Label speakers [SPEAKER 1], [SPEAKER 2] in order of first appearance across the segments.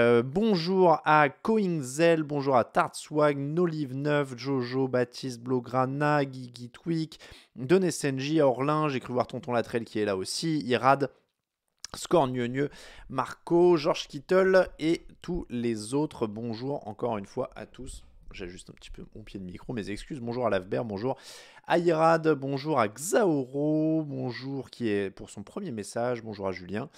[SPEAKER 1] Euh, bonjour à Coingzel, bonjour à Tartswag, Nolive 9 Jojo, Baptiste, Blograna, Gigi Twick, Don Orlin, j'ai cru voir Tonton Latrelle qui est là aussi, Irad, Scornieux, Marco, Georges Kittle et tous les autres. Bonjour encore une fois à tous. J'ajuste un petit peu mon pied de micro, mes excuses. Bonjour à Lavbert, bonjour à Irad, bonjour à Xaoro, bonjour qui est pour son premier message, bonjour à Julien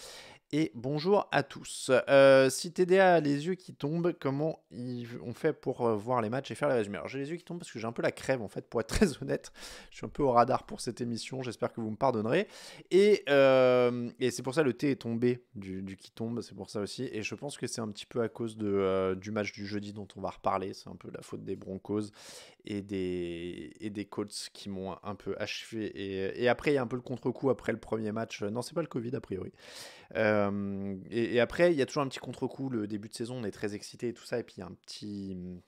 [SPEAKER 1] et bonjour à tous. Euh, si TDA a les yeux qui tombent, comment on fait pour euh, voir les matchs et faire les résumés Alors j'ai les yeux qui tombent parce que j'ai un peu la crève en fait, pour être très honnête. Je suis un peu au radar pour cette émission, j'espère que vous me pardonnerez. Et, euh, et c'est pour ça le thé est tombé du, du qui tombe, c'est pour ça aussi. Et je pense que c'est un petit peu à cause de, du match du jeudi dont on va reparler. C'est un peu la faute des Broncos et des, et des Colts qui m'ont un peu achevé. Et, et après, il y a un peu le contre-coup après le premier match. Non, c'est pas le Covid a priori et, après, il y a toujours un petit contre-coup. Le début de saison, on est très excité et tout ça. Et puis, il y a un petit. Mmh,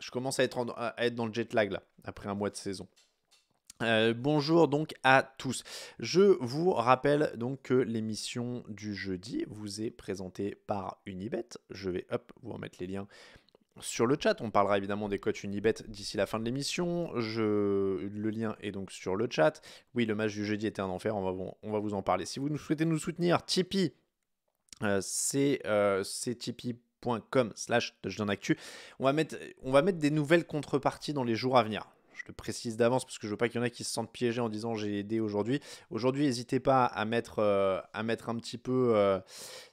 [SPEAKER 1] je commence à être, à être dans le jet lag, là, après un mois de saison. Euh, bonjour donc à tous. Je vous rappelle donc que l'émission du jeudi vous est présentée par Unibet. Je vais hop vous remettre les liens sur le chat. On parlera évidemment des coachs Unibet d'ici la fin de l'émission. Je... Le lien est donc sur le chat. Oui, le match du jeudi était un enfer. On va, on va vous en parler. Si vous souhaitez nous soutenir, Tipeee, euh, c'est euh, slash actu. On va, mettre, on va mettre des nouvelles contreparties dans les jours à venir précise d'avance parce que je veux pas qu'il y en ait qui se sentent piégés en disant j'ai aidé aujourd'hui. Aujourd'hui, n'hésitez pas à mettre, euh, à mettre un petit peu, euh,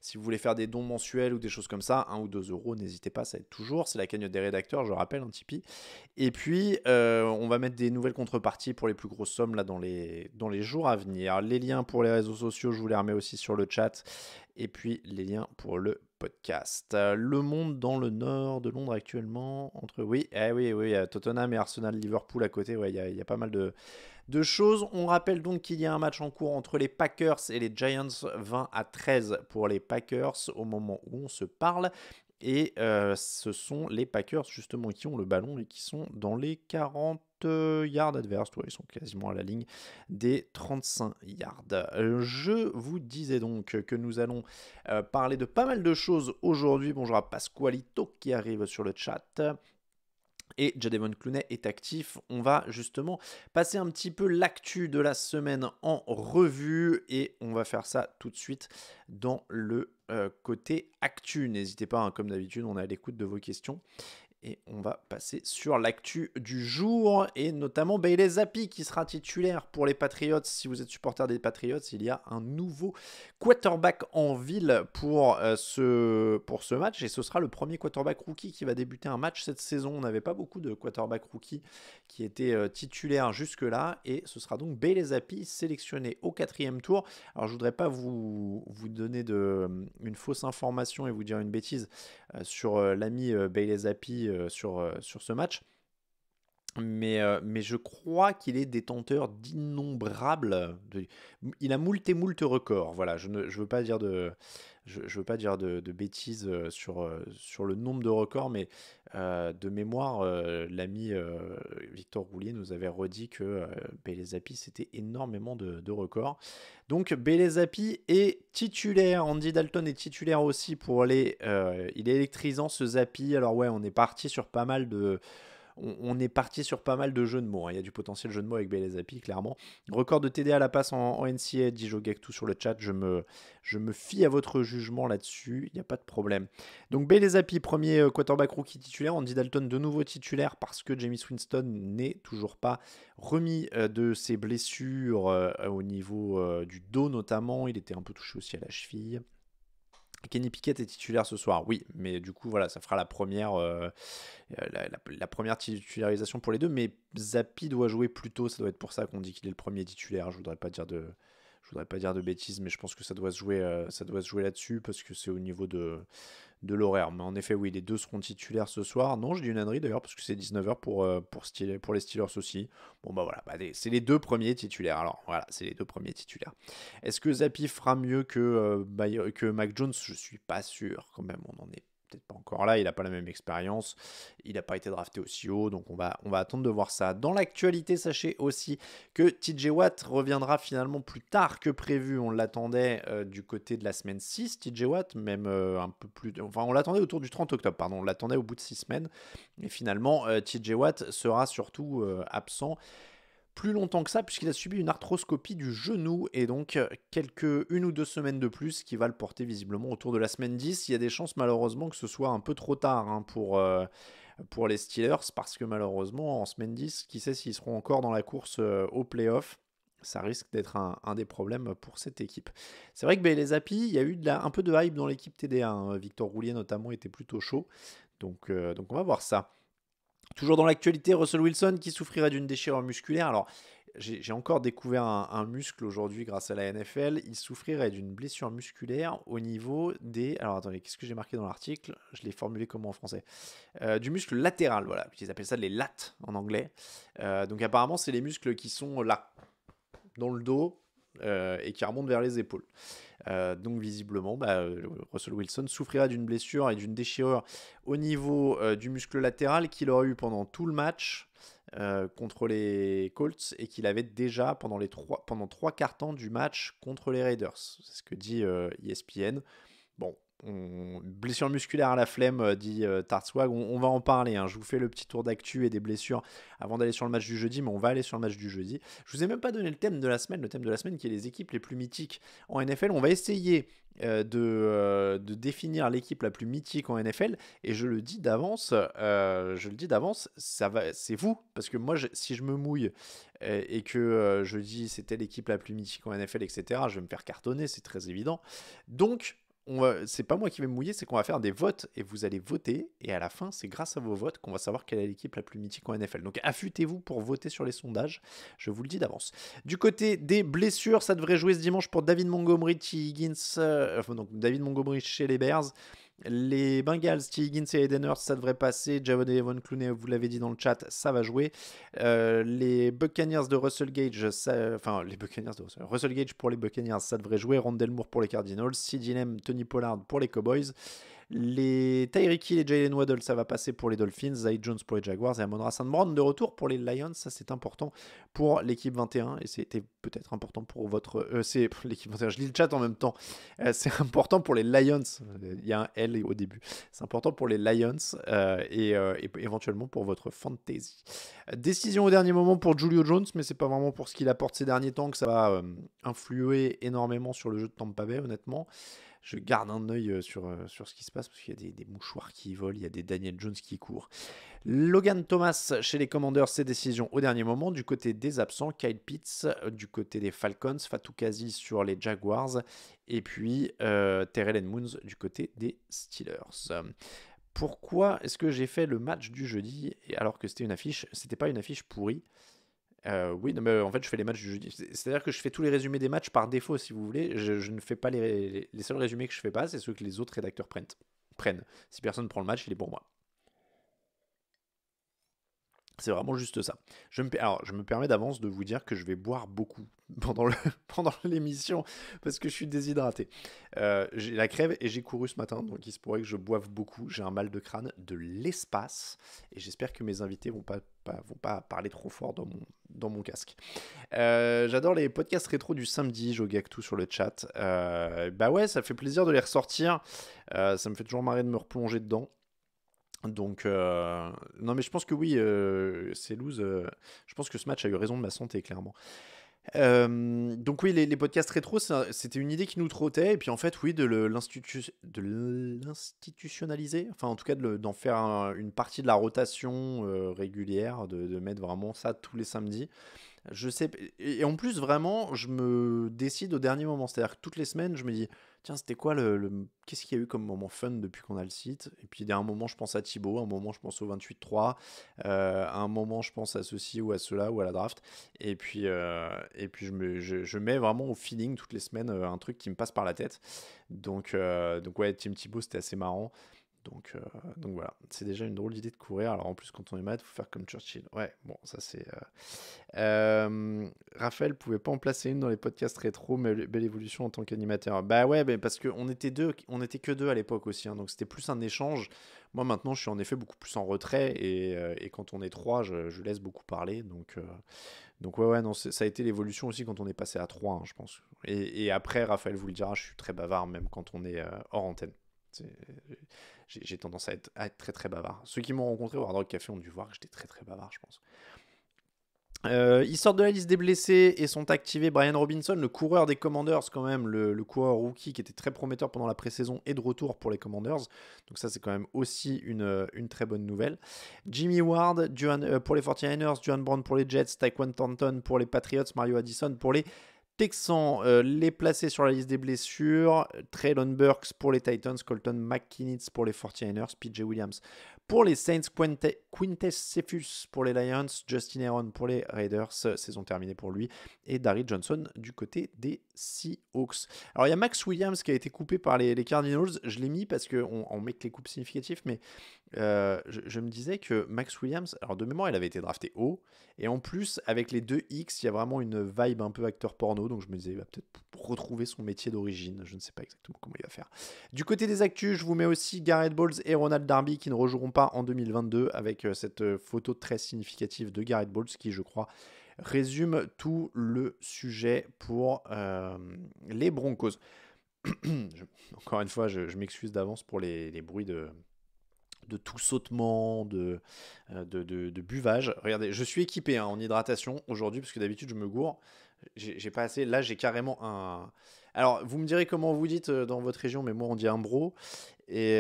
[SPEAKER 1] si vous voulez faire des dons mensuels ou des choses comme ça, 1 ou 2 euros, n'hésitez pas, ça être toujours. C'est la cagnotte des rédacteurs, je rappelle, un Tipeee. Et puis, euh, on va mettre des nouvelles contreparties pour les plus grosses sommes là dans les, dans les jours à venir. Les liens pour les réseaux sociaux, je vous les remets aussi sur le chat. Et puis, les liens pour le podcast. Euh, le monde dans le nord de Londres actuellement, entre oui, eh oui, oui, euh, Tottenham et Arsenal, Liverpool à côté, ouais, il y, a pas mal de, choses. On rappelle donc qu'il y a un match en cours entre les Packers et les Giants, 20 à 13 pour les Packers au moment où on se parle. Et euh, ce sont les Packers justement qui ont le ballon et qui sont dans les 40 euh, yards adverses, ouais, ils sont quasiment à la ligne des 35 yards. Je vous disais donc que nous allons euh, parler de pas mal de choses aujourd'hui. Bonjour à Pasqualito qui arrive sur le chat et Jadevon Clooney est actif. On va justement passer un petit peu l'actu de la semaine en revue et on va faire ça tout de suite dans le euh, côté actu. N'hésitez pas, hein, comme d'habitude, on est à l'écoute de vos questions et on va passer sur l'actu du jour, et notamment Bailey Zappi qui sera titulaire pour les Patriots. Si vous êtes supporter des Patriots, il y a un nouveau quarterback en ville pour, euh, ce, pour ce match, et ce sera le premier quarterback rookie qui va débuter un match cette saison. On n'avait pas beaucoup de quarterback rookie qui étaient titulaire euh, titulaires jusque-là, et ce sera donc Bailey Zappi sélectionné au quatrième tour. Alors je ne voudrais pas vous, vous donner de, une fausse information et vous dire une bêtise euh, sur l'ami Bailey Zappi euh, sur, euh, sur ce match. Mais, euh, mais je crois qu'il est détenteur d'innombrables. Il a moult et moult records. Voilà, je ne je veux pas dire de, je ne veux pas dire de, bêtises euh, sur, euh, sur le nombre de records, mais euh, de mémoire, l'ami Victor Roulier nous avait redit que Belezapi, c'était énormément de, records. Donc Belezapi est titulaire, Andy Dalton est titulaire aussi pour les... il est électrisant ce Zapi. alors ouais, on est parti sur pas mal de on, est parti sur pas mal de jeux de mots. Hein. Il y a du potentiel jeu de mots avec Bélezapi, clairement. Record de TD à la passe en, NCA, dit tout sur le chat. Je me, je me fie à votre jugement là-dessus. Il n'y a pas de problème. Donc Bélezapi, premier euh, quarterback rookie titulaire. Andy Dalton, de nouveau titulaire parce que Jamie Swinston n'est toujours pas remis euh, de ses blessures euh, au niveau du dos, notamment. Il était un peu touché aussi à la cheville. Kenny Piquet est titulaire ce soir, oui, mais du coup, voilà, ça fera la première, euh, euh, la, première titularisation pour les deux. Mais Zappi doit jouer plus tôt, ça doit être pour ça qu'on dit qu'il est le premier titulaire. Je voudrais pas dire de, je voudrais pas dire de bêtises, mais je pense que ça doit se jouer, euh, ça doit se jouer là-dessus parce que c'est au niveau de, de l'horaire. Mais en effet, oui, les deux seront titulaires ce soir. Non, je dis une ânerie d'ailleurs, parce que c'est 19h pour, euh, pour, pour les Steelers aussi. Bon, bah voilà, bah, c'est les deux premiers titulaires. Alors voilà, c'est les deux premiers titulaires. Est-ce que Zappi fera mieux que, euh, que Mac Jones Je suis pas sûr quand même, on en est peut-être pas encore là, il n'a pas la même expérience, il n'a pas été drafté aussi haut, donc on va, on va attendre de voir ça. Dans l'actualité, sachez aussi que TJ Watt reviendra finalement plus tard que prévu, on l'attendait euh, du côté de la semaine 6, TJ Watt, même euh, un peu plus, enfin on l'attendait autour du 30 octobre, pardon, on l'attendait au bout de 6 semaines, et finalement euh, TJ Watt sera surtout absent plus longtemps que ça, puisqu'il a subi une arthroscopie du genou et donc euh, quelques une ou deux semaines de plus, qui va le porter visiblement autour de la semaine 10. Il y a des chances malheureusement que ce soit un peu trop tard hein, pour, euh, pour les Steelers, parce que malheureusement en semaine 10, qui sait s'ils seront encore dans la course euh, au playoff ça risque d'être un, des problèmes pour cette équipe. C'est vrai que les il y a eu un peu de hype dans l'équipe TDA. Hein. Victor Roulier notamment était plutôt chaud. Donc, donc on va voir ça. Toujours dans l'actualité, Russell Wilson qui souffrirait d'une déchirure musculaire. Alors, j'ai encore découvert un, muscle aujourd'hui grâce à la NFL. Il souffrirait d'une blessure musculaire au niveau des. Alors attendez, qu'est-ce que j'ai marqué dans l'article Je l'ai formulé comment en français euh, Du muscle latéral, voilà. Ils appellent ça les lattes en anglais. Euh, donc apparemment, c'est les muscles qui sont là, dans le dos, euh, et qui remonte vers les épaules. Euh, donc visiblement, bah, euh, Russell Wilson souffrira d'une blessure et d'une déchirure au niveau du muscle latéral qu'il aurait eu pendant tout le match contre les Colts et qu'il avait déjà pendant les trois pendant trois quarts temps du match contre les Raiders. C'est ce que dit ESPN. E bon, blessure musculaire à la flemme, euh, dit euh, On, va en parler. Hein. Je vous fais le petit tour d'actu et des blessures avant d'aller sur le match du jeudi, mais on va aller sur le match du jeudi. Je vous ai même pas donné le thème de la semaine, le thème de la semaine qui est les équipes les plus mythiques en NFL. On va essayer euh, de, euh, de, définir l'équipe la plus mythique en NFL. Et je le dis d'avance, je le dis d'avance, ça va, c'est vous, parce que moi, si je me mouille et que je dis c'était l'équipe la plus mythique en NFL, etc., je vais me faire cartonner, c'est très évident. Donc c'est pas moi qui vais me mouiller, c'est qu'on va faire des votes et vous allez voter. Et à la fin, c'est grâce à vos votes qu'on va savoir quelle est l'équipe la plus mythique en NFL. Donc affûtez-vous pour voter sur les sondages, je vous le dis d'avance. Du côté des blessures, ça devrait jouer ce dimanche pour David Montgomery, euh, donc David Montgomery chez les Bears. Les Bengals, T. Higgins et Edeners, ça devrait passer. Javon et Evan vous l'avez dit dans le chat, ça va jouer. Euh, les Buccaneers de Russell Gage, enfin les Buccaneers de Russell, Gage pour les Buccaneers, ça devrait jouer. Rondell Moore pour les Cardinals, C.D. Tony Pollard pour les Cowboys. Les Tyreek Hill et Jalen Waddle, ça va passer pour les Dolphins. Zay Jones pour les Jaguars et Amon Saint de retour pour les Lions. Ça, c'est important pour l'équipe 21 et c'était peut-être important pour votre. Euh, c'est l'équipe 21. Je lis le chat en même temps. Euh, c'est important pour les Lions. Il y a un L au début. C'est important pour les Lions euh, et, euh, et, éventuellement pour votre fantasy. Décision au dernier moment pour Julio Jones, mais c'est pas vraiment pour ce qu'il apporte ces derniers temps que ça va influer énormément sur le jeu de Tampa Bay, honnêtement je garde un œil euh, sur, euh, sur ce qui se passe parce qu'il y a des, mouchoirs qui volent, il y a des Daniel Jones qui courent. Logan Thomas chez les Commanders, ses décisions au dernier moment. Du côté des absents, Kyle Pitts euh, du côté des Falcons, Fatou Kazi sur les Jaguars et puis Terrell Moons du côté des Steelers pourquoi est-ce que j'ai fait le match du jeudi alors que c'était une affiche, c'était pas une affiche pourrie euh, oui, mais euh, en fait, je fais les matchs du jeudi. C'est-à-dire que je fais tous les résumés des matchs par défaut, si vous voulez. Je, ne fais pas les, seuls résumés que je fais pas, c'est ceux que les autres rédacteurs prennent. prennent. Si personne prend le match, il est pour moi. C'est vraiment juste ça. Je me, alors, je me permets d'avance de vous dire que je vais boire beaucoup pendant, l'émission parce que je suis déshydraté. Euh, j'ai la crève et j'ai couru ce matin, donc il se pourrait que je boive beaucoup. J'ai un mal de crâne de l'espace et j'espère que mes invités vont pas pas, pas parler trop fort dans mon, dans mon casque. Euh, j'adore les podcasts rétro du samedi, je tout sur le chat. Euh, bah ouais, ça fait plaisir de les ressortir. Euh, ça me fait toujours marrer de me replonger dedans. Donc, non mais je pense que oui, c'est loose. je pense que ce match a eu raison de ma santé, clairement donc oui, les, podcasts rétro, c'était une idée qui nous trottait, et puis en fait, oui, de l'institutionnaliser, enfin en tout cas d'en faire une partie de la rotation régulière, de, de, mettre vraiment ça tous les samedis. Je sais, et en plus vraiment, je me décide au dernier moment, c'est-à-dire que toutes les semaines, je me dis, tiens, c'était quoi le, qu'est-ce qu'il y a eu comme moment fun depuis qu'on a le site Et puis, il y a un moment, je pense à Thibaut, un moment, je pense au 28-3, euh, un moment, je pense à ceci ou à cela ou à la draft. Et puis, euh, et puis je, je, mets vraiment au feeling toutes les semaines euh, un truc qui me passe par la tête. Donc, donc ouais, Team Thibaut, c'était assez marrant. Euh, donc, voilà, c'est déjà une drôle d'idée de courir. Alors en plus, quand on est malade, il faut faire comme Churchill. Ouais, bon, ça c'est. Euh, euh... Raphaël pouvait pas en placer une dans les podcasts rétro, mais belle évolution en tant qu'animateur. Bah ouais, parce qu'on était deux, on était que deux à l'époque aussi, hein. donc c'était plus un échange. Moi maintenant, je suis en effet beaucoup plus en retrait et, euh, quand on est trois, je, laisse beaucoup parler. Donc, ouais, ça a été l'évolution aussi quand on est passé à trois, hein, je pense. Et, et, après, Raphaël vous le dira, je suis très bavard même quand on est hors antenne j'ai tendance à être, très très bavard. Ceux qui m'ont rencontré au Hard Rock Café ont dû voir que j'étais très très bavard, je pense. Euh, ils sortent de la liste des blessés et sont activés Brian Robinson, le coureur des Commanders quand même, le, coureur rookie qui était très prometteur pendant la pré-saison et de retour pour les Commanders. Donc ça c'est quand même aussi une, euh, une, très bonne nouvelle. Jimmy Ward euh, pour les 49ers, Johan Brown pour les Jets, Tyquan Thornton pour les Patriots, Mario Addison pour les Texan euh, les placés sur la liste des blessures, Traylon Burks pour les Titans, Colton McKinnitz pour les 49ers, PJ Williams pour les Saints, Quinte, Cephus pour les Lions, Justin Aaron pour les Raiders, saison terminée pour lui, et Darry Johnson du côté des Seahawks. Alors il y a Max Williams qui a été coupé par les, Cardinals. Je l'ai mis parce qu'on on met que les coupes significatives, mais euh, je, me disais que Max Williams, alors de mémoire, il avait été drafté haut. Et en plus, avec les deux X, il y a vraiment une vibe un peu acteur porno. Donc je me disais, il va peut-être retrouver son métier d'origine. Je ne sais pas exactement comment il va faire. Du côté des actus, je vous mets aussi Garrett Bowles et Ronald Darby qui ne rejoueront pas en 2022 avec euh, cette euh, photo très significative de Garrett Bowles qui, je crois, résume tout le sujet pour euh, les Broncos. encore une fois, je, m'excuse d'avance pour les, bruits de, de tout sautement, de, euh, de, buvage. Regardez, je suis équipé hein, en hydratation aujourd'hui, parce que d'habitude, je me gourre. J'ai pas assez. Là, j'ai carrément un. Alors, vous me direz comment vous dites euh, dans votre région, mais moi, on dit un bro. Et,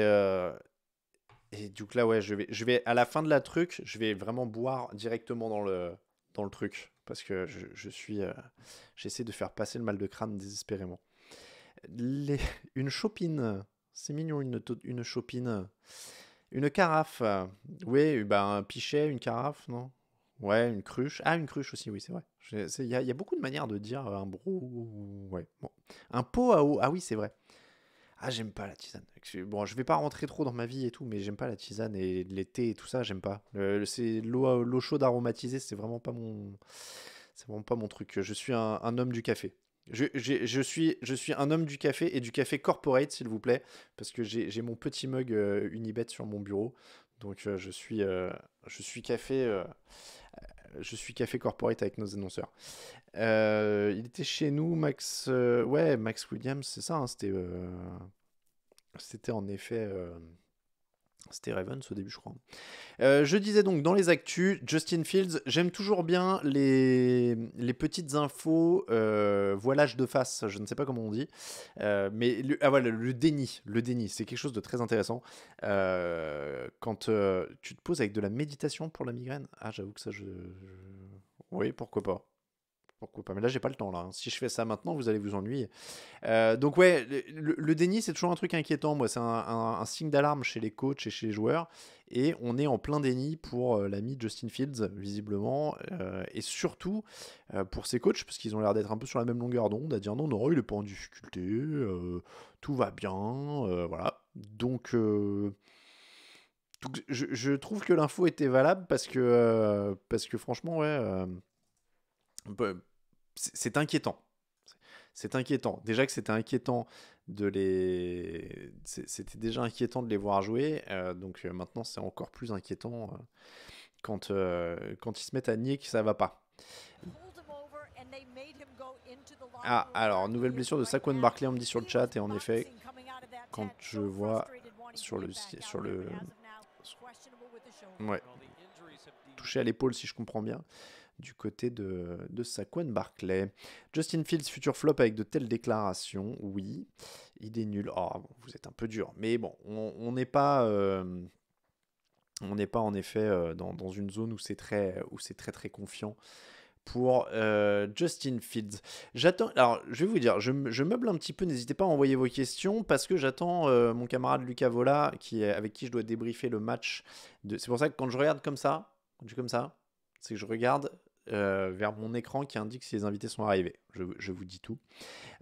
[SPEAKER 1] et du coup, là, ouais, je vais, je vais à la fin de la truc, je vais vraiment boire directement dans le, dans le truc, parce que je, suis, euh, j'essaie de faire passer le mal de crâne désespérément. Les, une chopine, c'est mignon une, une chopine, une carafe, euh, oui, ben, un pichet, une carafe, non Ouais, une cruche. Ah, une cruche aussi, oui, c'est vrai. Il y, a beaucoup de manières de dire euh, un brou. Ouais, Un pot à eau. Ah oui, c'est vrai. Ah, j'aime pas la tisane. Bon, je vais pas rentrer trop dans ma vie et tout, mais j'aime pas la tisane et les thés et tout ça, j'aime pas. l'eau, chaude aromatisée, c'est vraiment pas mon, c'est vraiment pas mon truc. Je suis un, homme du café. Je, suis, je suis un homme du café et du café corporate, s'il vous plaît, parce que j'ai, mon petit mug euh, Unibet sur mon bureau. Donc euh, je, suis, euh, je suis café je suis café corporate avec nos annonceurs. Euh, il était chez nous, Max. Euh, ouais, Max Williams, c'est ça. Hein, c'était, euh, c'était en effet c'était Ravens au début, je crois. Euh, je disais donc dans les actus, Justin Fields, j'aime toujours bien les, petites infos, euh, voilage de face, je ne sais pas comment on dit, euh, mais le, ah, voilà, le déni, le déni, c'est quelque chose de très intéressant. quand tu te poses avec de la méditation pour la migraine, ah j'avoue que ça, je... Oui, pourquoi pas pourquoi pas. Mais là, j'ai pas le temps. Là, hein. Si je fais ça maintenant, vous allez vous ennuyer. Euh, donc ouais, le, déni, c'est toujours un truc inquiétant. Moi, c'est un, signe d'alarme chez les coachs et chez les joueurs. Et on est en plein déni pour euh, l'ami Justin Fields, visiblement, euh, et surtout pour ses coachs, parce qu'ils ont l'air d'être un peu sur la même longueur d'onde, à dire non, non, il est pas en difficulté, tout va bien, voilà. Donc je, je, trouve que l'info était valable parce que, parce que franchement, ouais, c'est inquiétant. C'est inquiétant. Déjà que c'était inquiétant de les. C'était déjà inquiétant de les voir jouer. Euh, donc euh, maintenant, c'est encore plus inquiétant euh, quand, quand ils se mettent à nier que ça va pas. Ah, alors, nouvelle blessure de Saquon Barkley, on me dit sur le chat. Et en effet, quand je vois sur le. Sur le... Ouais. Touché à l'épaule, si je comprends bien du côté de, de Saquon Barclay. Justin Fields, futur flop avec de telles déclarations, oui. Il est nul. Ah, vous êtes un peu dur. Mais bon, on n'est pas... Euh, on n'est pas en effet euh, dans, dans une zone où c'est très, où très très confiant pour euh, Justin Fields. J'attends. Alors, je vais vous dire, je, meuble un petit peu. N'hésitez pas à envoyer vos questions parce que j'attends mon camarade Lucas Vola, qui est, avec qui je dois débriefer le match. De... C'est pour ça que quand je regarde comme ça, quand je comme ça, c'est que je regarde euh, vers mon écran qui indique si les invités sont arrivés. Je, vous dis tout.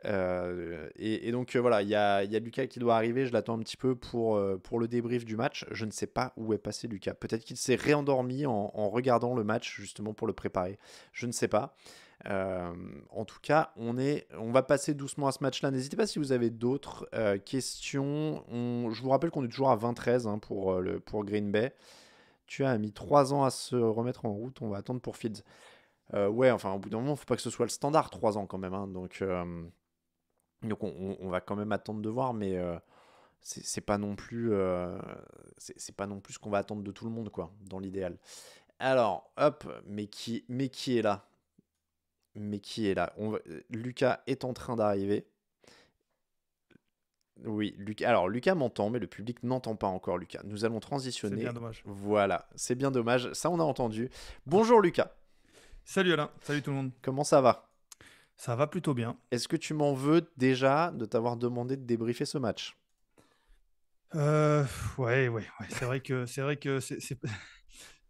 [SPEAKER 1] Euh, et, donc euh, voilà, il y a, Lucas qui doit arriver. Je l'attends un petit peu pour, pour le débrief du match. Je ne sais pas où est passé Lucas. Peut-être qu'il s'est réendormi en, regardant le match justement pour le préparer. Je ne sais pas. en tout cas, on, est, on va passer doucement à ce match-là. N'hésitez pas si vous avez d'autres questions. je vous rappelle qu'on est toujours à 23 13 hein, pour, le, pour Green Bay. Tu as mis 3 ans à se remettre en route. On va attendre pour Fields. Euh, ouais, enfin, au bout d'un moment, faut pas que ce soit le standard, 3 ans quand même. Hein. donc, euh, on, va quand même attendre de voir, mais euh, c'est pas non plus, c'est pas non plus ce qu'on va attendre de tout le monde, quoi, dans l'idéal. Alors, hop, mais qui, mais qui est là Mais qui est là on Lucas est en train d'arriver. Oui, Lucas. Alors Lucas m'entend, mais le public n'entend pas encore Lucas. Nous allons transitionner. C'est bien dommage. Voilà, c'est bien dommage. Ça, on a entendu. Bonjour Lucas. Salut Alain, salut tout le monde. Comment ça va Ça va plutôt bien. Est-ce que tu m'en veux déjà de t'avoir demandé de débriefer ce match
[SPEAKER 2] euh, ouais, ouais, ouais. c'est vrai que c'est vrai que c'est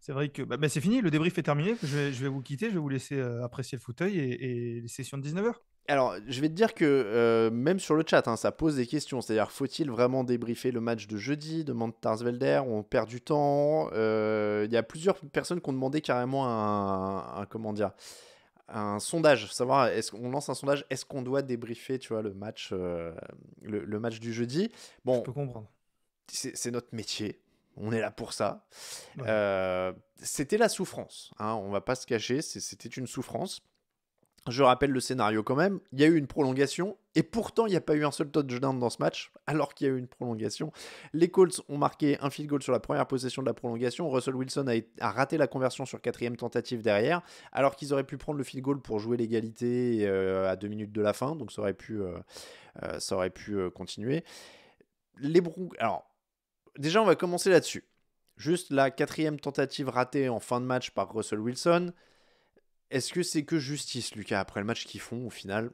[SPEAKER 2] c'est vrai que bah, bah, c'est fini, le débrief est terminé. Je vais, vous quitter, je vais vous laisser euh, apprécier le fauteuil et, les sessions de 19h.
[SPEAKER 1] Alors, je vais te dire que euh, même sur le chat, hein, ça pose des questions. C'est-à-dire, faut-il vraiment débriefer le match de jeudi Demande Tarsvelder On perd du temps. Euh, il y a plusieurs personnes qui ont demandé carrément un, comment dire, un sondage, savoir est-ce qu'on lance un sondage, est-ce qu'on doit débriefer, tu vois, le match, le, match du jeudi. Bon, je peux comprendre c'est notre métier on est là pour ça. Euh, c'était la souffrance, hein, On ne va pas se cacher, c'était une souffrance. Je rappelle le scénario quand même, il y a eu une prolongation, et pourtant il n'y a pas eu un seul touchdown dans ce match, alors qu'il y a eu une prolongation. Les Colts ont marqué un field goal sur la première possession de la prolongation, Russell Wilson a, raté la conversion sur quatrième tentative derrière, alors qu'ils auraient pu prendre le field goal pour jouer l'égalité euh, à deux minutes de la fin, donc ça aurait pu, euh, ça aurait pu continuer. Les Broncos... Alors, déjà, on va commencer là-dessus. Juste la quatrième tentative ratée en fin de match par Russell Wilson. Est-ce que c'est que justice, Lucas, après le match qu'ils font au final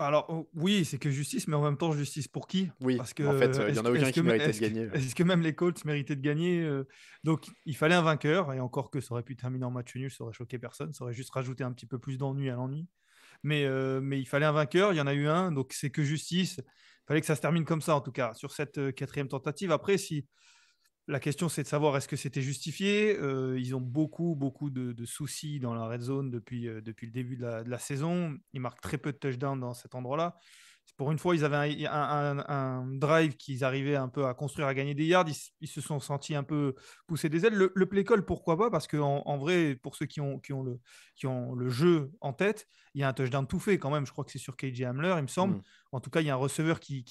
[SPEAKER 2] alors oh, oui, c'est que justice, mais en même temps justice pour qui Oui. Parce que fait, il en a aucun qui méritait de gagner. Est-ce que même les Colts méritaient de gagner euh, Donc il fallait un vainqueur, et encore que ça aurait pu terminer en match nul, ça aurait choqué personne, ça aurait juste rajouté un petit peu plus d'ennui à l'ennui. Euh, mais, il fallait un vainqueur, il y en a eu un, donc c'est que justice. Il fallait que ça se termine comme ça, en tout cas, sur cette euh, quatrième tentative. Après, si la question c'est de savoir est-ce que c'était justifié, euh, ils ont beaucoup, beaucoup de, soucis dans la red zone depuis, le début de la, saison. Ils marquent très peu de touchdowns dans cet endroit-là. Pour une fois, ils avaient un, drive qu'ils arrivaient un peu à construire, à gagner des yards. Ils, se sont sentis un peu poussés des ailes. Le, play call, pourquoi pas Parce qu'en en, vrai, pour ceux qui ont, le, jeu en tête, il y a un touchdown tout fait quand même. Je crois que c'est sur KJ Hamler, il me semble. Mm. En tout cas, il y a un receveur qui,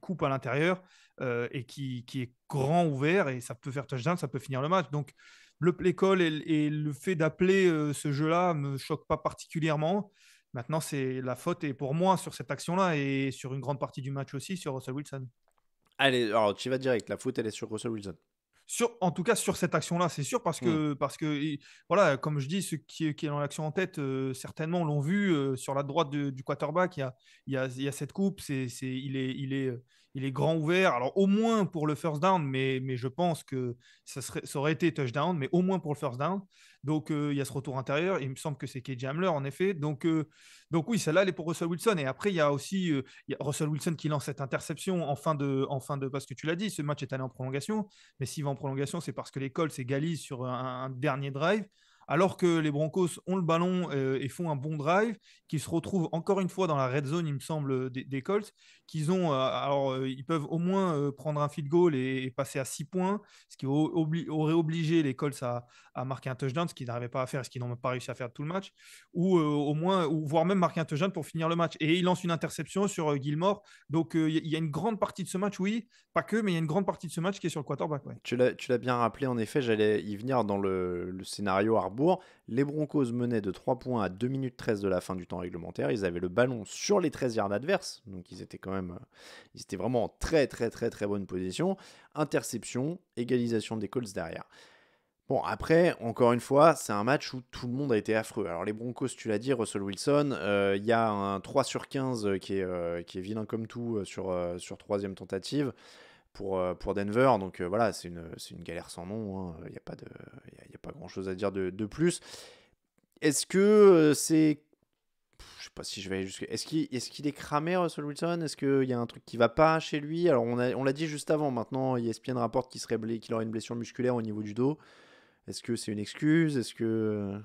[SPEAKER 2] coupe à l'intérieur euh, et qui, est grand ouvert. Et ça peut faire touchdown, ça peut finir le match. Donc, le play call et, le fait d'appeler euh, ce jeu-là me choque pas particulièrement. Maintenant, c'est la faute est pour moi sur cette action-là et sur une grande partie du match aussi sur Russell Wilson.
[SPEAKER 1] Allez, alors tu vas direct, la faute elle est sur Russell Wilson.
[SPEAKER 2] Sur, en tout cas sur cette action-là, c'est sûr parce que hmm. parce que voilà, comme je dis, ceux qui, qui est dans l'action en tête, euh, certainement l'ont vu euh, sur la droite du quarterback. Il y a, y a, y a cette coupe, c'est, il est il est euh, il est grand ouvert. Alors, au moins pour le first down, mais, je pense que ça, serait, aurait été touchdown, mais au moins pour le first down. Donc, euh, il y a ce retour intérieur. Il me semble que c'est KJ Hamler, en effet. Donc, euh, donc oui, celle-là, elle est pour Russell Wilson. Et après, il y a aussi euh, Russell Wilson qui lance cette interception en fin de, en fin de parce que tu l'as dit, ce match est allé en prolongation. Mais s'il va en prolongation, c'est parce que l'école s'égalise sur un dernier drive alors que les Broncos ont le ballon euh, et font un bon drive, qu'ils se retrouvent encore une fois dans la red zone, il me semble, euh, des, Colts, qu'ils ont, euh, alors ils peuvent au moins prendre un field goal et, passer à 6 points, ce qui aurait obligé les Colts à, marquer un touchdown, ce qu'ils n'arrivaient pas à faire, ce qu'ils n'ont pas réussi à faire tout le match, ou au moins, ou voire même marquer un touchdown pour finir le match. Et ils lancent une interception sur Gilmore, donc il y, a une grande partie de ce match, oui, pas que, mais il y a une grande partie de ce match qui est sur le quarterback.
[SPEAKER 1] Tu l'as bien rappelé, en effet, j'allais y venir dans le, scénario les Broncos menaient de 3 points à 2 minutes 13 de la fin du temps réglementaire. Ils avaient le ballon sur les 13 yards adverses. Donc ils étaient quand même. Euh, ils étaient vraiment en très très très très bonne position. Interception, égalisation des Colts derrière. Bon, après, encore une fois, c'est un match où tout le monde a été affreux. Alors, les Broncos, tu l'as dit, Russell Wilson, euh, il y a un 3 sur 15 euh, qui est, vilain comme tout sur, sur troisième tentative pour, euh, pour Denver. Donc euh, voilà, c'est une, une, galère sans nom. Hein. Il n'y a, pas de, il y a pas grand chose à dire de, de plus. Est-ce que euh, c'est. Je sais pas si je vais qui Est-ce qu'il est, cramé, Russell Wilson Est-ce qu'il y a un truc qui va pas chez lui Alors, on l'a on dit juste avant. Maintenant, ESPN rapporte qu'il aurait une blessure musculaire au niveau du dos. Est-ce que c'est une excuse Est-ce que.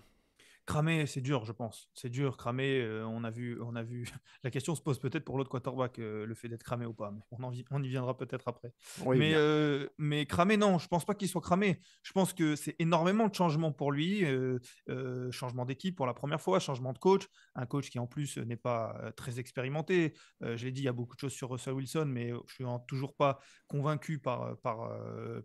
[SPEAKER 2] Cramé, c'est dur, je pense. C'est dur, cramer. Euh, on a vu, on a vu. La question se pose peut-être pour l'autre quarterback, euh, le fait d'être cramé ou pas. on, y viendra peut-être après. mais, euh, mais cramer, non, je pense pas qu'il soit cramé. Je pense que c'est énormément de changements pour lui. changement d'équipe pour la première fois, changement de coach. Un coach qui en plus n'est pas très expérimenté. je l'ai dit, il y a beaucoup de choses sur Russell Wilson, mais je suis toujours pas convaincu par, par,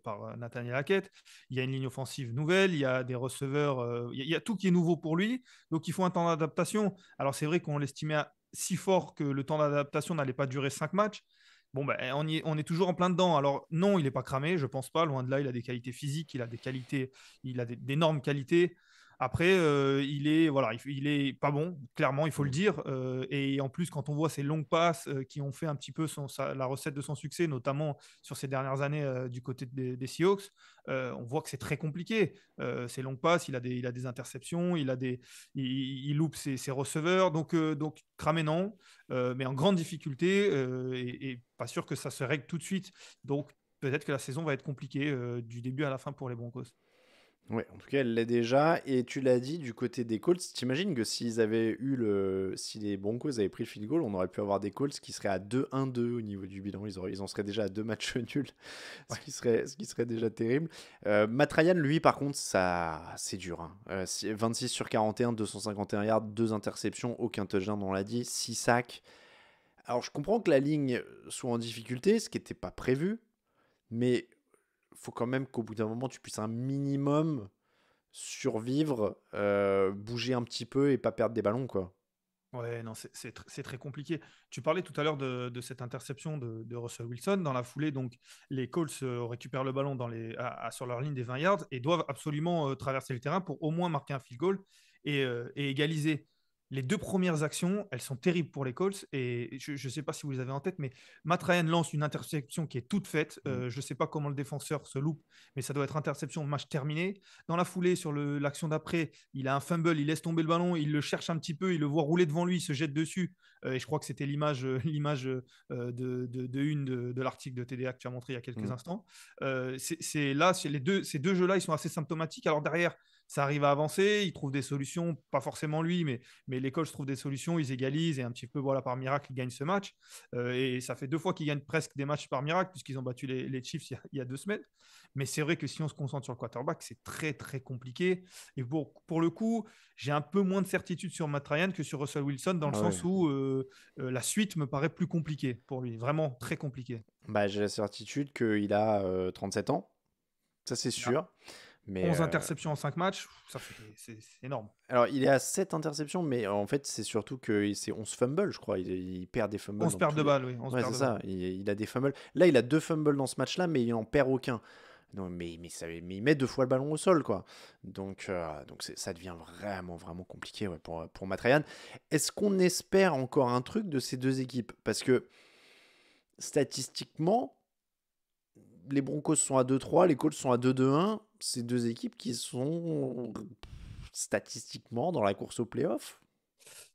[SPEAKER 2] par Nathaniel Hackett. Il y a une ligne offensive nouvelle, il y a des receveurs, il y a, tout qui est nouveau pour lui. Donc, il faut un temps d'adaptation. Alors, c'est vrai qu'on l'estimait si fort que le temps d'adaptation n'allait pas durer cinq matchs. Bon, ben, on, on est toujours en plein dedans. Alors, non, il n'est pas cramé, je pense pas. Loin de là, il a des qualités physiques, il a des qualités, il a d'énormes qualités. Après, euh, il est voilà, il, est pas bon, clairement, il faut le mmh. dire. Euh, et en plus, quand on voit ces longues passes euh, qui ont fait un petit peu la recette de son succès, notamment sur ces dernières années du côté des, Seahawks, on voit que c'est très compliqué. ces longues passes, il a des, interceptions, il a des, il, loupe ses, receveurs. Donc, donc cramé non, mais en grande difficulté et, pas sûr que ça se règle tout de suite. Donc peut-être que la saison va être compliquée du début à la fin pour les Broncos.
[SPEAKER 1] Oui, en tout cas, elle l'est déjà. Et tu l'as dit, du côté des Colts, t'imagines que s'ils avaient eu le. Si les Broncos avaient pris le field goal, on aurait pu avoir des Colts qui seraient à 2-1-2 au niveau du bilan. Ils, auraient... Ils en seraient déjà à deux matchs nuls, ce, qui serait... ce qui serait déjà terrible. Euh, Matrayan, lui, par contre, ça... c'est dur. 26 hein. euh, sur 41, 251 yards, deux interceptions, aucun touchdown, on l'a dit, 6 sacs. Alors, je comprends que la ligne soit en difficulté, ce qui n'était pas prévu, mais faut quand même qu'au bout d'un moment, tu puisses un minimum survivre, euh, bouger un petit peu et pas perdre des ballons, quoi.
[SPEAKER 2] Ouais, non, c'est très compliqué. Tu parlais tout à l'heure de, cette interception de, Russell Wilson. Dans la foulée, donc, les Colts euh, récupèrent le ballon dans les, à, sur leur ligne des 20 yards et doivent absolument euh, traverser le terrain pour au moins marquer un field goal et égaliser les deux premières actions, elles sont terribles pour les Colts. Et je ne sais pas si vous les avez en tête, mais Matt lance une interception qui est toute faite. Euh, mm. je ne sais pas comment le défenseur se loupe, mais ça doit être interception, match terminé. Dans la foulée, sur l'action d'après, il a un fumble, il laisse tomber le ballon, il le cherche un petit peu, il le voit rouler devant lui, il se jette dessus. Euh, et je crois que c'était l'image euh, l'image de, de, une de, l'article de TDA que tu as montré il y a quelques mm. instants. c'est là, les deux, ces deux jeux-là, ils sont assez symptomatiques. Alors derrière, ça arrive à avancer, il trouve des solutions, pas forcément lui, mais, mais l'école se trouve des solutions, ils égalisent et un petit peu voilà, par miracle, ils gagnent ce match. Euh, et ça fait deux fois qu'ils gagnent presque des matchs par miracle, puisqu'ils ont battu les, Chiefs il y, a, deux semaines. Mais c'est vrai que si on se concentre sur le quarterback, c'est très très compliqué. Et pour, pour le coup, j'ai un peu moins de certitude sur Matt Ryan que sur Russell Wilson, dans le ah sens où euh, euh, la suite me paraît plus compliquée pour lui, vraiment très compliquée.
[SPEAKER 1] Bah, j'ai la certitude qu'il a 37 ans, ça c'est sûr. Mais 11 euh, interceptions
[SPEAKER 2] en 5 matchs, ça c'est, énorme.
[SPEAKER 1] Alors, il est à 7 interceptions, mais en fait, c'est surtout que c'est 11 fumbles, je crois. Il, perd des fumbles. 11 perd de balles, oui. c'est ça. Il, a des fumbles. Là, il a deux fumbles dans ce match-là, mais il en perd aucun. Non, mais, mais, mais il met deux fois le ballon au sol, quoi. Donc, euh, donc ça devient vraiment, vraiment compliqué pour, pour Est-ce qu'on espère encore un truc de ces deux équipes Parce que statistiquement, les Broncos sont à 2-3, les Colts sont à 2-2-1. Ces deux équipes qui sont statistiquement dans la course au playoff.